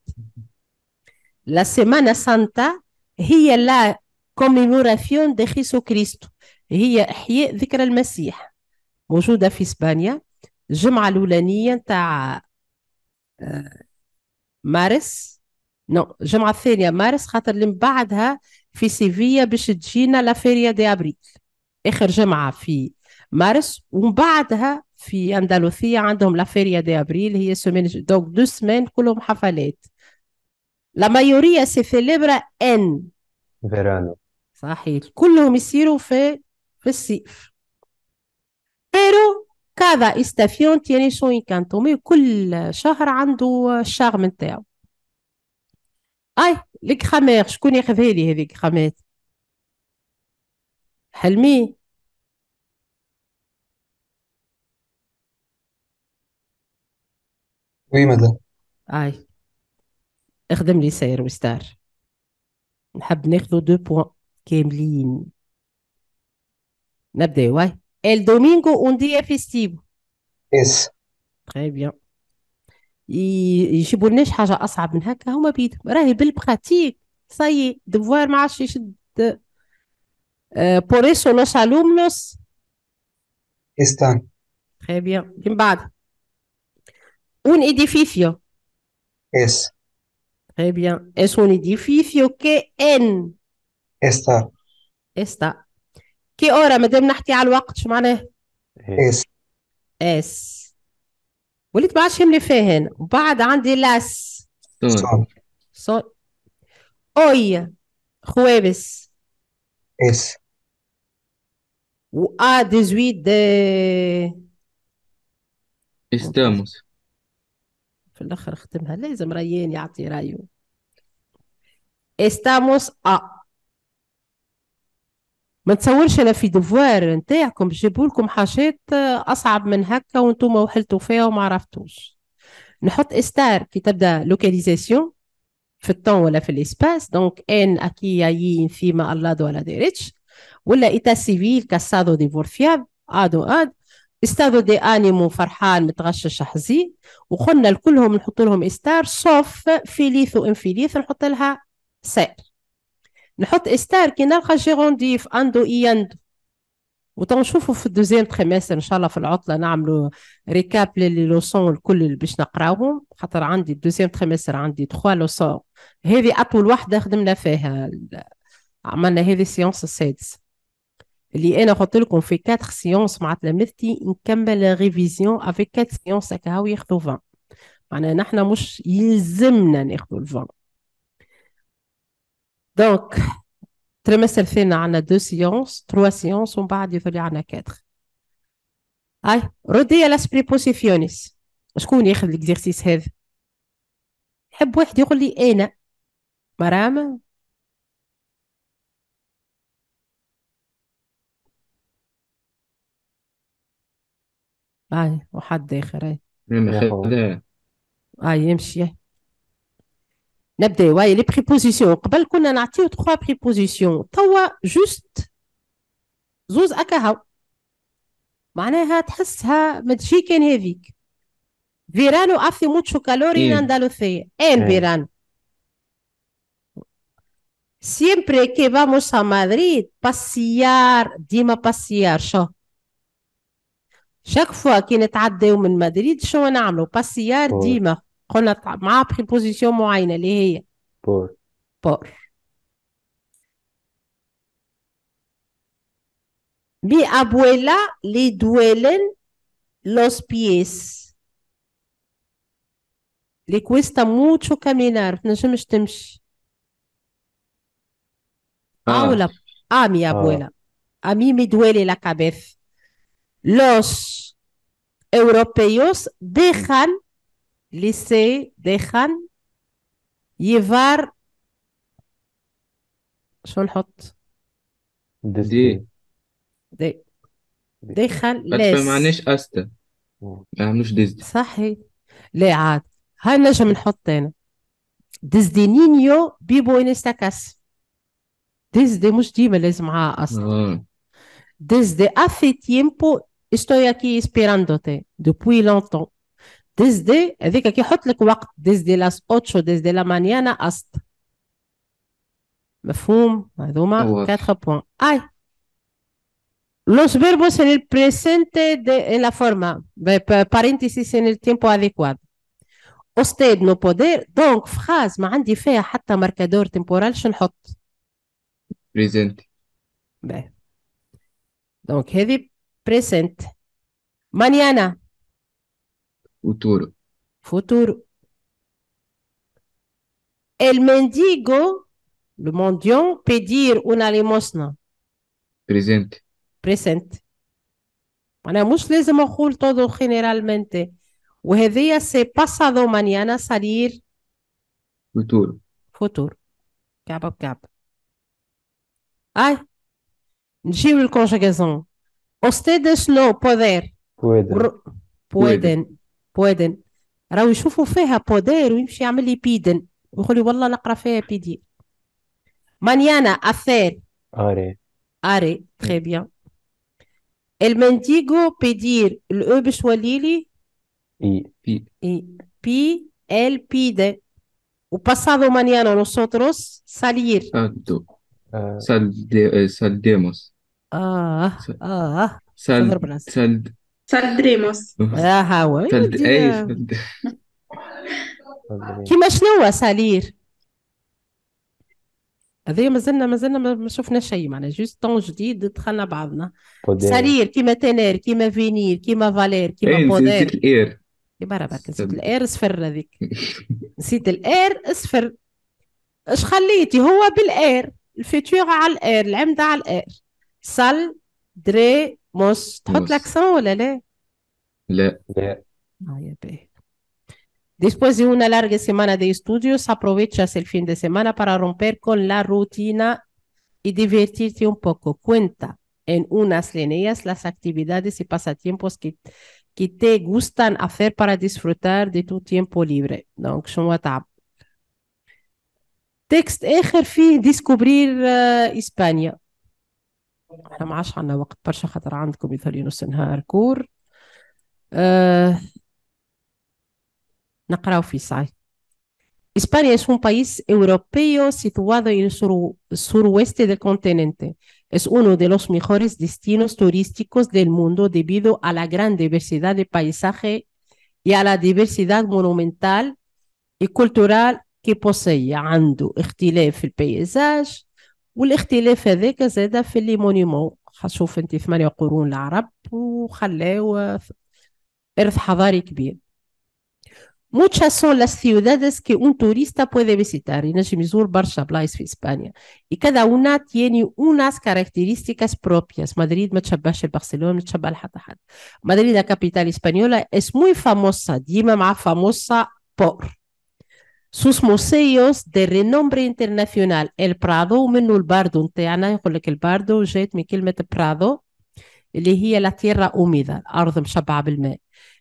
لا سيمانا سانتا هي لا كوميموراسيون دي خيسو كريستو هي إحياء ذكرى المسيح موجودة في إسبانيا الجمعة الأولانية نتاع آه، مارس نو الجمعه الثانيه مارس خاطر اللي من بعدها في سيفيا باش تجينا فيريا دي ابريل اخر جمعه في مارس ومن بعدها في اندلسيه عندهم فيريا دي ابريل هي سومين دونك دو سمان كلهم حفلات لا مايوريا سي فيليبرا ان فيرانو صحيح كلهم يصيروا في في الصيف بيرو كذا استافيون تيني شو يكانتومي كل شهر عنده الشغم نتاعو اي آه، ليك خمير شكون يخفي لي هذيك خمات حلمي وي مدام اي اخدم لي سير وستار نحب ناخذ دو بوان كاملين نبدا واي ال دومينغو اون دي festivo. اس تري بيان يجيبوا لناش حاجه اصعب من هكا هما بيد راهي بالبراتيك صاي دفوار ما عادش يشد por eso los استان تري بيان من بعد اون edificio اس تري بيان اس اون edificio كي ان استا استا كي اورا مادام نحكي على الوقت شو معناه؟ اس اس وليت ما عادش يملي هنا وبعد عندي لاس صون طيب. صون اوي خوابس اس و ا 18 دي استاموس في الاخر اختمها لازم ريان يعطي رايو استاموس ا ما نتصورش انا في دفوار نتاعكم جيبوا لكم حاجات اصعب من هكا وانتم وحلتوا فيها وما عرفتوش نحط استار كي تبدا لوكاليزاسيون في الطون ولا في الاسباس دونك ان اكيا يين فيما الله ولا ديريتش ولا ايتا سيفيل كاسادو ديفورفياب ادو اد استادو دي انيمو فرحان متغشش حزين وقلنا لكلهم نحط لهم استار صوف فيليث وانفيليث نحط لها سائر نحط استار كي نلقى جيروندي في اندو اي وتنشوفوا في الدوزيام تريمستر ان شاء الله في العطله نعملوا ريكاب للي لوسون الكل اللي باش نقراوهم خاطر عندي الدوزيام تريمستر عندي تخوا لوسون هذه اطول وحده خدمنا فيها عملنا هذه السيونس السادسه اللي انا قلت لكم في 4 سيونس مع تلامذتي نكمل ريفيزيون افيك 4 سيونس هكا هاو ياخذوا 20 معناها نحنا مش يلزمنا ناخذوا الفان 20 دونك ترمس فينا عندنا دو سيونس تروا سيونس ومن بعد يولي عندنا كاتر هاي رديا لاس بريبوسيفيونيس شكون ياخذ الاكزرسيس هذا يحب واحد يقول لي انا مرام هاي وحد اخر هاي اي يمشي نبدا واي لي بريبوزيسيون قبل كنا نعطيو 3 بريبوزيسيون توا جوست زوز اكاهو معناها تحسها ما تجي كان هذيك فيرانو افي موتشو كالوري إيه. ان اندالوسيا ان إيه إيه. فيرانو سيمبري كي فاموس ا مدريد باسيار ديما باسيار شو شاك فوا كي نتعداو من مدريد شو نعملو باسيار ديما Mi abuela le duelen los pies. Le cuesta mucho caminar. No se me Ah. mi ah. abuela. A mí me duele la cabeza. Los europeos dejan لسي دخن يفار شو نحط دي دي دخن ليس ما معناش استا ما عملوش ديزدي صحي لا عاد هاي نجم نحط انا نينيو بيبو انستاكاس ديزدي مش ديما لازم معاها اصلا آه. ديزدي افي تيمبو estoy اسبيراندو تي دوبوي لونتون desde هذيك كيحط لك وقت desde las 8 desde la mañana hasta مفهوم هذوما 4 بوان اي Los verbos en el presente de, en la forma, paréntesis en el tiempo adecuado. Usted no poder, donc phrase ما عندي فيها حتى marcador temporal شو نحط؟ present. باهي. Donc هذه present. Mañana Futuro. Futuro. El mendigo, el mendiant, pedir una limosna. Presente. Presente. أنا muchos les أقول todo generalmente. día se pasado mañana salir. Futuro. Futuro. capo. capo. Dijo Gil conjugación. Ustedes no Pueden. Pueden. Pueden. بوادن راهو يشوفوا فيها بودير ويمشي يعمل لي بيدن ويقول والله نقرا فيها بيدير مانيانا اثير اري اري تري بيان المنديغو بيدير الاو باش تولي لي اي بي اي بي ال بيدن وباسادو مانيانا نوسوتروس سالير آه. سالدو سالديموس اه اه سال سال سالدريموس ها هو كيما شنو سالير هذايا مازلنا مازلنا ما شفنا شيء معنا جوست طون جديد دخلنا بعضنا سرير كيما تنير كيما فينير كيما فالير كيما إيه، بودير نسيت الاير برا برك (laughs) نسيت الاير صفر هذيك نسيت الاير صفر اش خليتي هو بالاير الفيتور على الاير العمده على الاير سال دري Después de una larga semana de estudios, aprovechas el fin de semana para romper con la rutina y divertirte un poco. Cuenta en unas líneas las actividades y pasatiempos que, te gustan hacer para disfrutar de tu tiempo libre. Donc, Text Descubrir eh, España. España es un país europeo situado en el sur, suroeste del continente. Es uno de los mejores destinos turísticos del mundo debido a la gran diversidad de paisaje y a la diversidad monumental y cultural que posee, عنده اختلاف في البيزاج el Echtelefe de Cazeda, Feli Monument, Hassufentif María Coruna, Rab, Haleo, Earth Havarik bien. Muchas son las ciudades que un turista puede visitar en ese misur Barsablis, España. Y cada una tiene unas características propias. Madrid, Machabash, Barcelona, Machabal Hatahat. Madrid, la capital española, es muy famosa, Dima, más famosa por sus museos de renombre internacional, el Prado ومنه Bardo نتاعنا el el Prado elegía la tierra húmeda,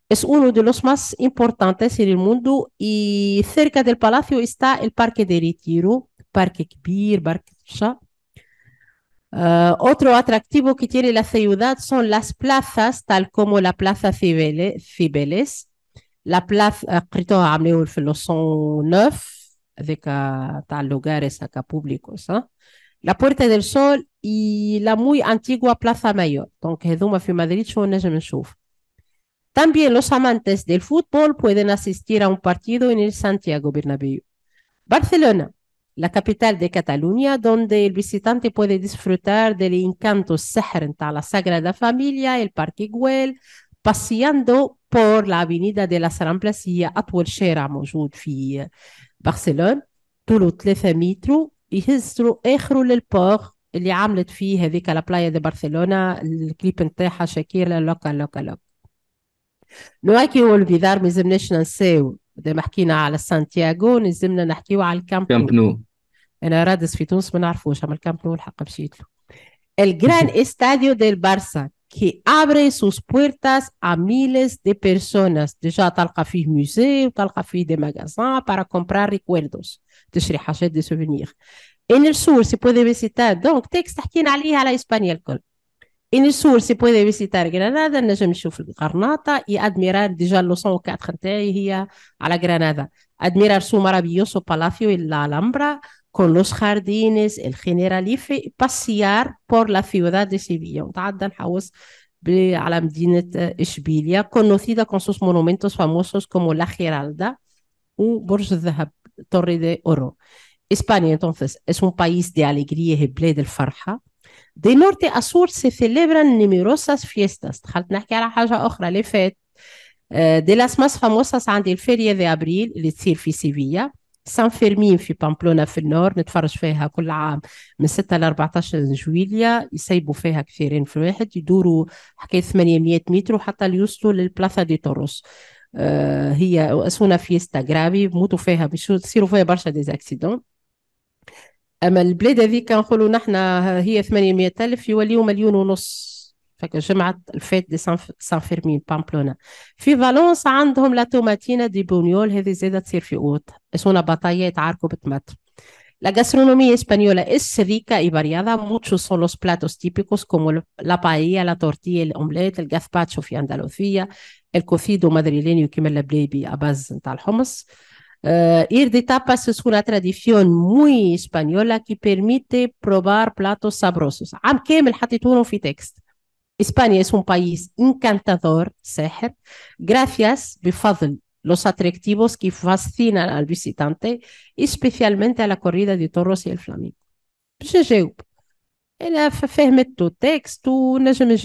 Es uno de los más importantes en el mundo y cerca del palacio está el Parque de Retiro, parque kibir parque Uh, otro atractivo que tiene la ciudad son las plazas, tal como la Plaza Cibeles, Cibeles la Plaza de الاول في لوسون 9 هذاك la لوغاريس La la del Sol Sol y muy muy Plaza Mayor. mayor También los amantes del fútbol pueden asistir a un partido en el Santiago Bernabéu. Barcelona, la capital de Cataluña, donde el visitante puede disfrutar del encanto de la Sagrada Familia, el Parque Güell, paseando por la Avenida de la Ramblas هي أطول شارع موجود في برشلونة طوله 3 متر يهزروا آخره للبور اللي عملت فيه هذيك لا بلايا دي برشلونة الكليب نتاعها شاكيرا لوكا لوكا لوكا نواكي والبيدار ما مازمناش ننساو ما حكينا على سانتياغو نزمنا نحكيو على الكامب كامب نو انا رادس في تونس ما نعرفوش اما الكامب نو الحق مشيت له الجران استاديو ديل بارسا que abre sus puertas a miles de personas. Déjà, tal café museo, tal café de magasin para comprar recuerdos. de Hachet de souvenirs. En el sur se puede visitar, donc texte حكينا عليه España إسبانيا الكل. En el sur se puede visitar Granada, نجم نشوف Granada y admirar déjà le 104 نتاعي هي la Granada. Admirar su maravilloso palacio y la Alhambra, con los jardines, el Generalife, pasear por la ciudad de Sevilla. Eh, conocida con sus monumentos famosos como La Geralda o Burj Torre de Oro. España, entonces, es un país de alegría y del farja. De norte a sur se celebran numerosas fiestas. Eh, de las más famosas, la Feria de Abril, es decir, en Sevilla, سان فيرمين في بامبلونا في النور نتفرج فيها كل عام من 6 ل 14 جويليا يسيبوا فيها كثيرين في واحد يدوروا حكايه 800 متر وحتى يوصلوا للبلاصا دي توروس آه هي اسونا في انستغرامي موتوا فيها باش يصيروا فيها برشا دي اكسيدون اما البلاد هذيك نقولوا نحن هي 800 الف يوليو مليون ونص فك جمعة الفيت دي سان سان فيرمين بامبلونا في فالونس عندهم لا توماتينا دي بونيول هذه زادة تصير في اوت اسونا باتايا يتعاركوا بتمت لا غاسترونومي اسبانيولا اس ريكا اي فارياضا موتشو سون لوس بلاتوس تيبيكوس كومو لا بايا لا تورتي الاومليت الجاثباتشو في اندالوثيا الكوثيدو مادريليني كيما البليبي اباز نتاع الحمص Ir de tapas es una tradición muy española que permite probar platos sabrosos. Am kemel hatitunu fi text. España es un país encantador, gracias, a los atractivos que fascinan al visitante, especialmente a la corrida de toros y el flamenco. Según el texto, texto el texto ونجم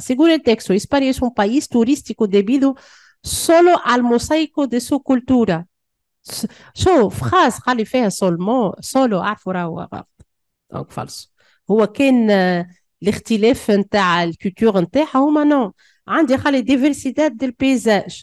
Según el texto, España es un país turístico debido solo al mosaico de su cultura شوف خاص قال solo, غلط الاختلاف نتاع الكولتور نتاعهم نو عندي خلي ديفرسيتات ديال البيزاج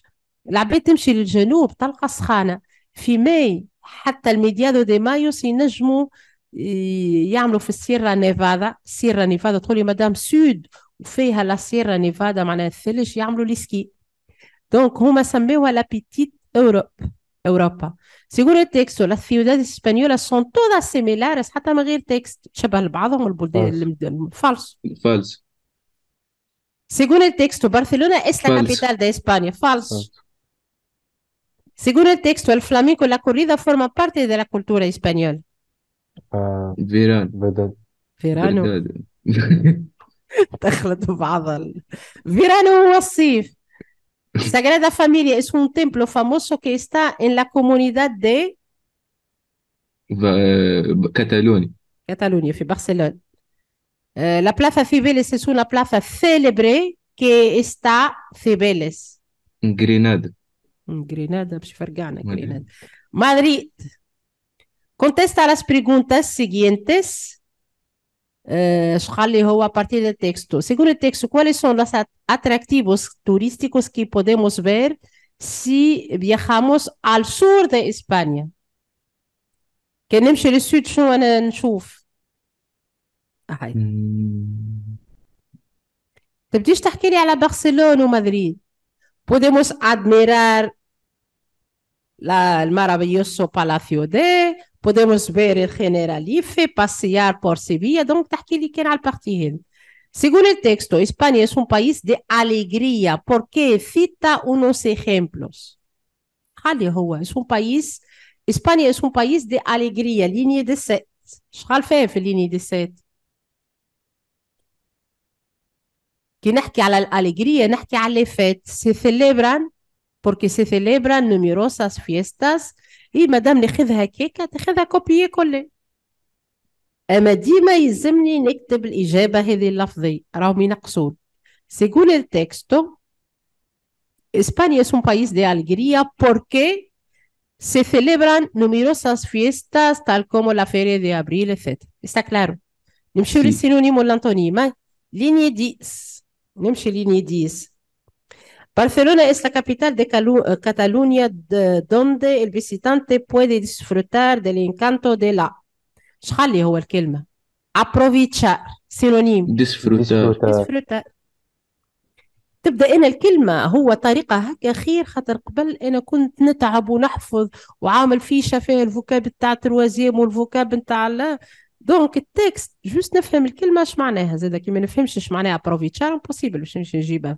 العباد تمشي للجنوب تلقى سخانه في ماي حتى الميديادو دي مايوس ينجموا يعملوا في السيرة نيفادا السيرة نيفادا تقولي مدام سود وفيها لا سيرة نيفادا معناها الثلج يعملوا لي سكي دونك هما سميوها لابيتيت اوروب اوروبا Según el texto, las ciudades españolas son todas similares, hasta más el texto, algunos لبعضهم البلدان falso. Falso. Según el texto, Barcelona es la capital de España, falso. Según el texto, el flamenco y la corrida forman parte de la cultura española. Uh, verano. Verano. (laughs) verano. دخلت في Verano o el verano. Sagrada Familia es un templo famoso que está en la comunidad de Cataluña. Cataluña, en Barcelona. Eh, la Plaza Cibeles es una plaza célebre que está Cibeles. Grenada. Grenada, pues, Grenada. Madrid. Contesta las preguntas siguientes. Uh, a partir del texto. Según el texto, ¿cuáles son los atractivos turísticos que podemos ver si viajamos al sur de España? ¿Qué نمشي للسود شنو انا نشوف هاي تبديش تحكي en mm. Barcelona o Madrid? podemos admirar el maravilloso Palacio de podemos ver el general ife pasear por Sevilla. partido? Según el texto, España es un país de alegría porque cita unos ejemplos. es un país, España es un país de alegría, línea de set. شغال فاهم في Que que alegría, كي نحكي على الاليجريا alegría, se celebran porque se celebran numerosas fiestas اي مادام ناخذها كيكه تاخذها كوبي كلي اما ديما يلزمني نكتب الاجابه هذه اللفظي راهم ينقصون سيقول التكستو اسبانيا سون بايس دي الجريا بوركي سي سيليبران نوميروساس فيستاس تال كومو لا فيري دي ابريل ست استا كلارو نمشيو للسينونيم ولا ليني ديس نمشي ليني ديس Barcelona es la capital de Calu eh, Cataluña, de donde el visitante puede disfrutar del encanto de la شحال اللي هو الكلمة aprovechar سينونيم disfrutar تبدا انا الكلمه هو طريقه هكا خير خاطر قبل انا كنت نتعب ونحفظ وعامل فيشه فيها الفوكاب تاع تروازيام والفوكاب نتاع دونك التكست جوست نفهم الكلمه اش معناها زاد كي ما نفهمش اش معناها بروفيتشار امبوسيبل باش نجيبها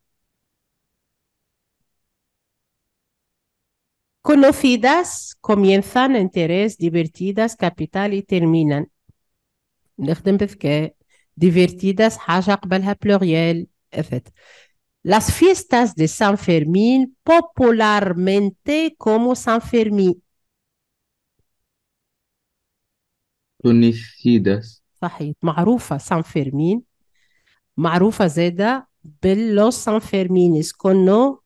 conocidas comienzan en interés, divertidas, capital y terminan. نخدم que divertidas حاجة قبلها pluriel Las fiestas de San Fermín popularmente como San Fermín. conocidas صحيح Fermín. سان فيرمين معروفة زادة باللو سان con كونو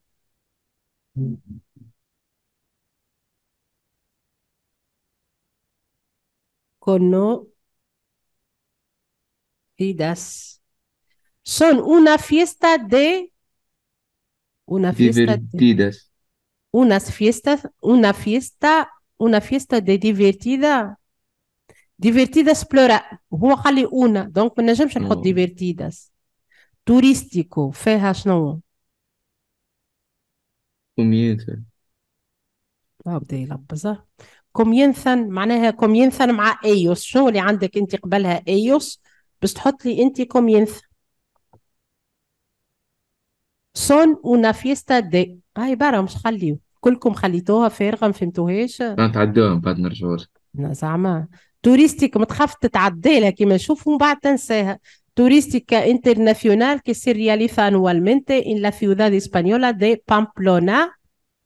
conocidas. Son una fiesta de... Una fiesta divertidas. unas fiestas, una fiesta, una fiesta de divertida. Divertidas plural. هو una. donc ما نجمش نحط divertidas. turístico فيها شنو؟ ah, de la pasar. كومينثن معناها كومينثن مع ايوس شنو اللي عندك انت قبلها ايوس بس تحط لي انت كومينثن سون ونا فيستا دي هاي برا مش خليو كلكم خليتوها فارغه ما فهمتوهاش من بعد نرجعوا زعما توريستيك ما تتعدي لها كيما نشوف ومن بعد تنساها توريستيك انترناسيونال كي se realiza ان لا la ciudad اسبانيولا دي بامبلونا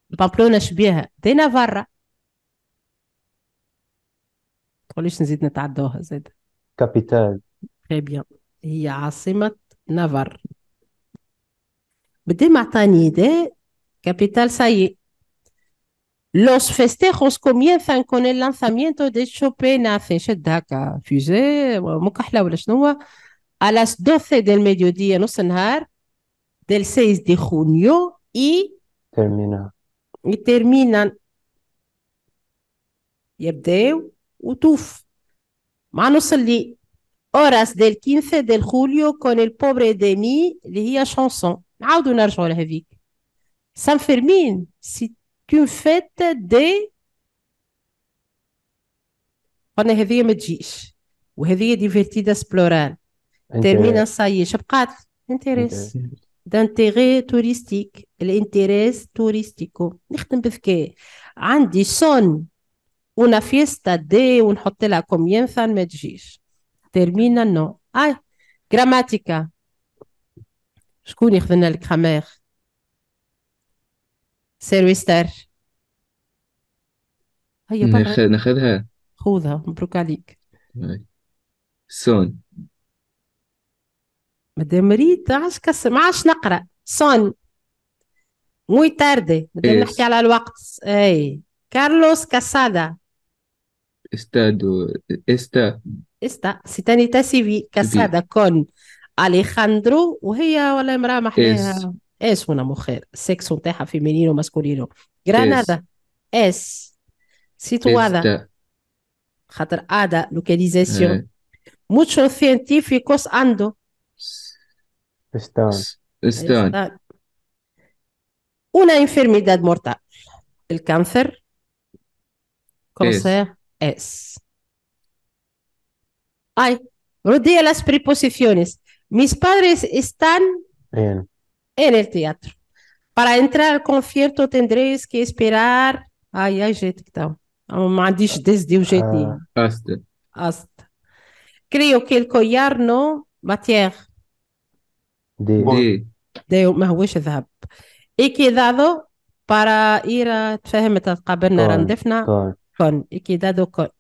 بامبلونا شبيها دي نافارا تقوليش نزيد نتعدوها زيد كابيتال تري بيان هي عاصمة نافار بدي ما عطاني يدي كابيتال سايي Los festejos comienzan con el lanzamiento de Chopenace شد هكا فيزي مكحلة ولا شنو a las 12 del mediodía نص النهار del 6 de junio y termina y terminan يبداو وتوف Manos Lee. Horas أوراس 15 de julio con كون pobre de اللي هي شانسون نعاودو نرجعو لهذيك. سان فيرمين سي تون فيت دي قلنا هذه ما تجيش وهذه ديفيرتيدا بلورال تيرمينا ساي شبقات انتريس دانتيغي توريستيك الانتريس توريستيكو نخدم بذكاء عندي سون una fiesta de ونحط لها comienza ما تجيش ترمينا نو اي جراماتيكا شكون ياخذ لنا الكرامير سيرويستر هيا ناخذها خوذها خذها مبروك عليك سون مادام ريت عاش كسر ما عادش نقرا سون موي تاردي مدام نحكي على الوقت اي كارلوس كاسادا estado, está. Está. citanita Tanita casada con Alejandro, es. es una mujer. Sexo femenino masculino. Granada es, situada. Jater Ada, localización. Eh. Muchos científicos ando. Están. Están. Una enfermedad mortal. El cáncer. como sea? es. Ay, rodea las preposiciones. Mis padres están en el teatro. Para entrar al concierto tendréis que esperar. ay ay gente que tal. Uma de desde ah. hasta. hasta. que el collar no Matière. De. De. de ما هوش he quedado para ir a تفهمت caberna رندفنا con equidad, con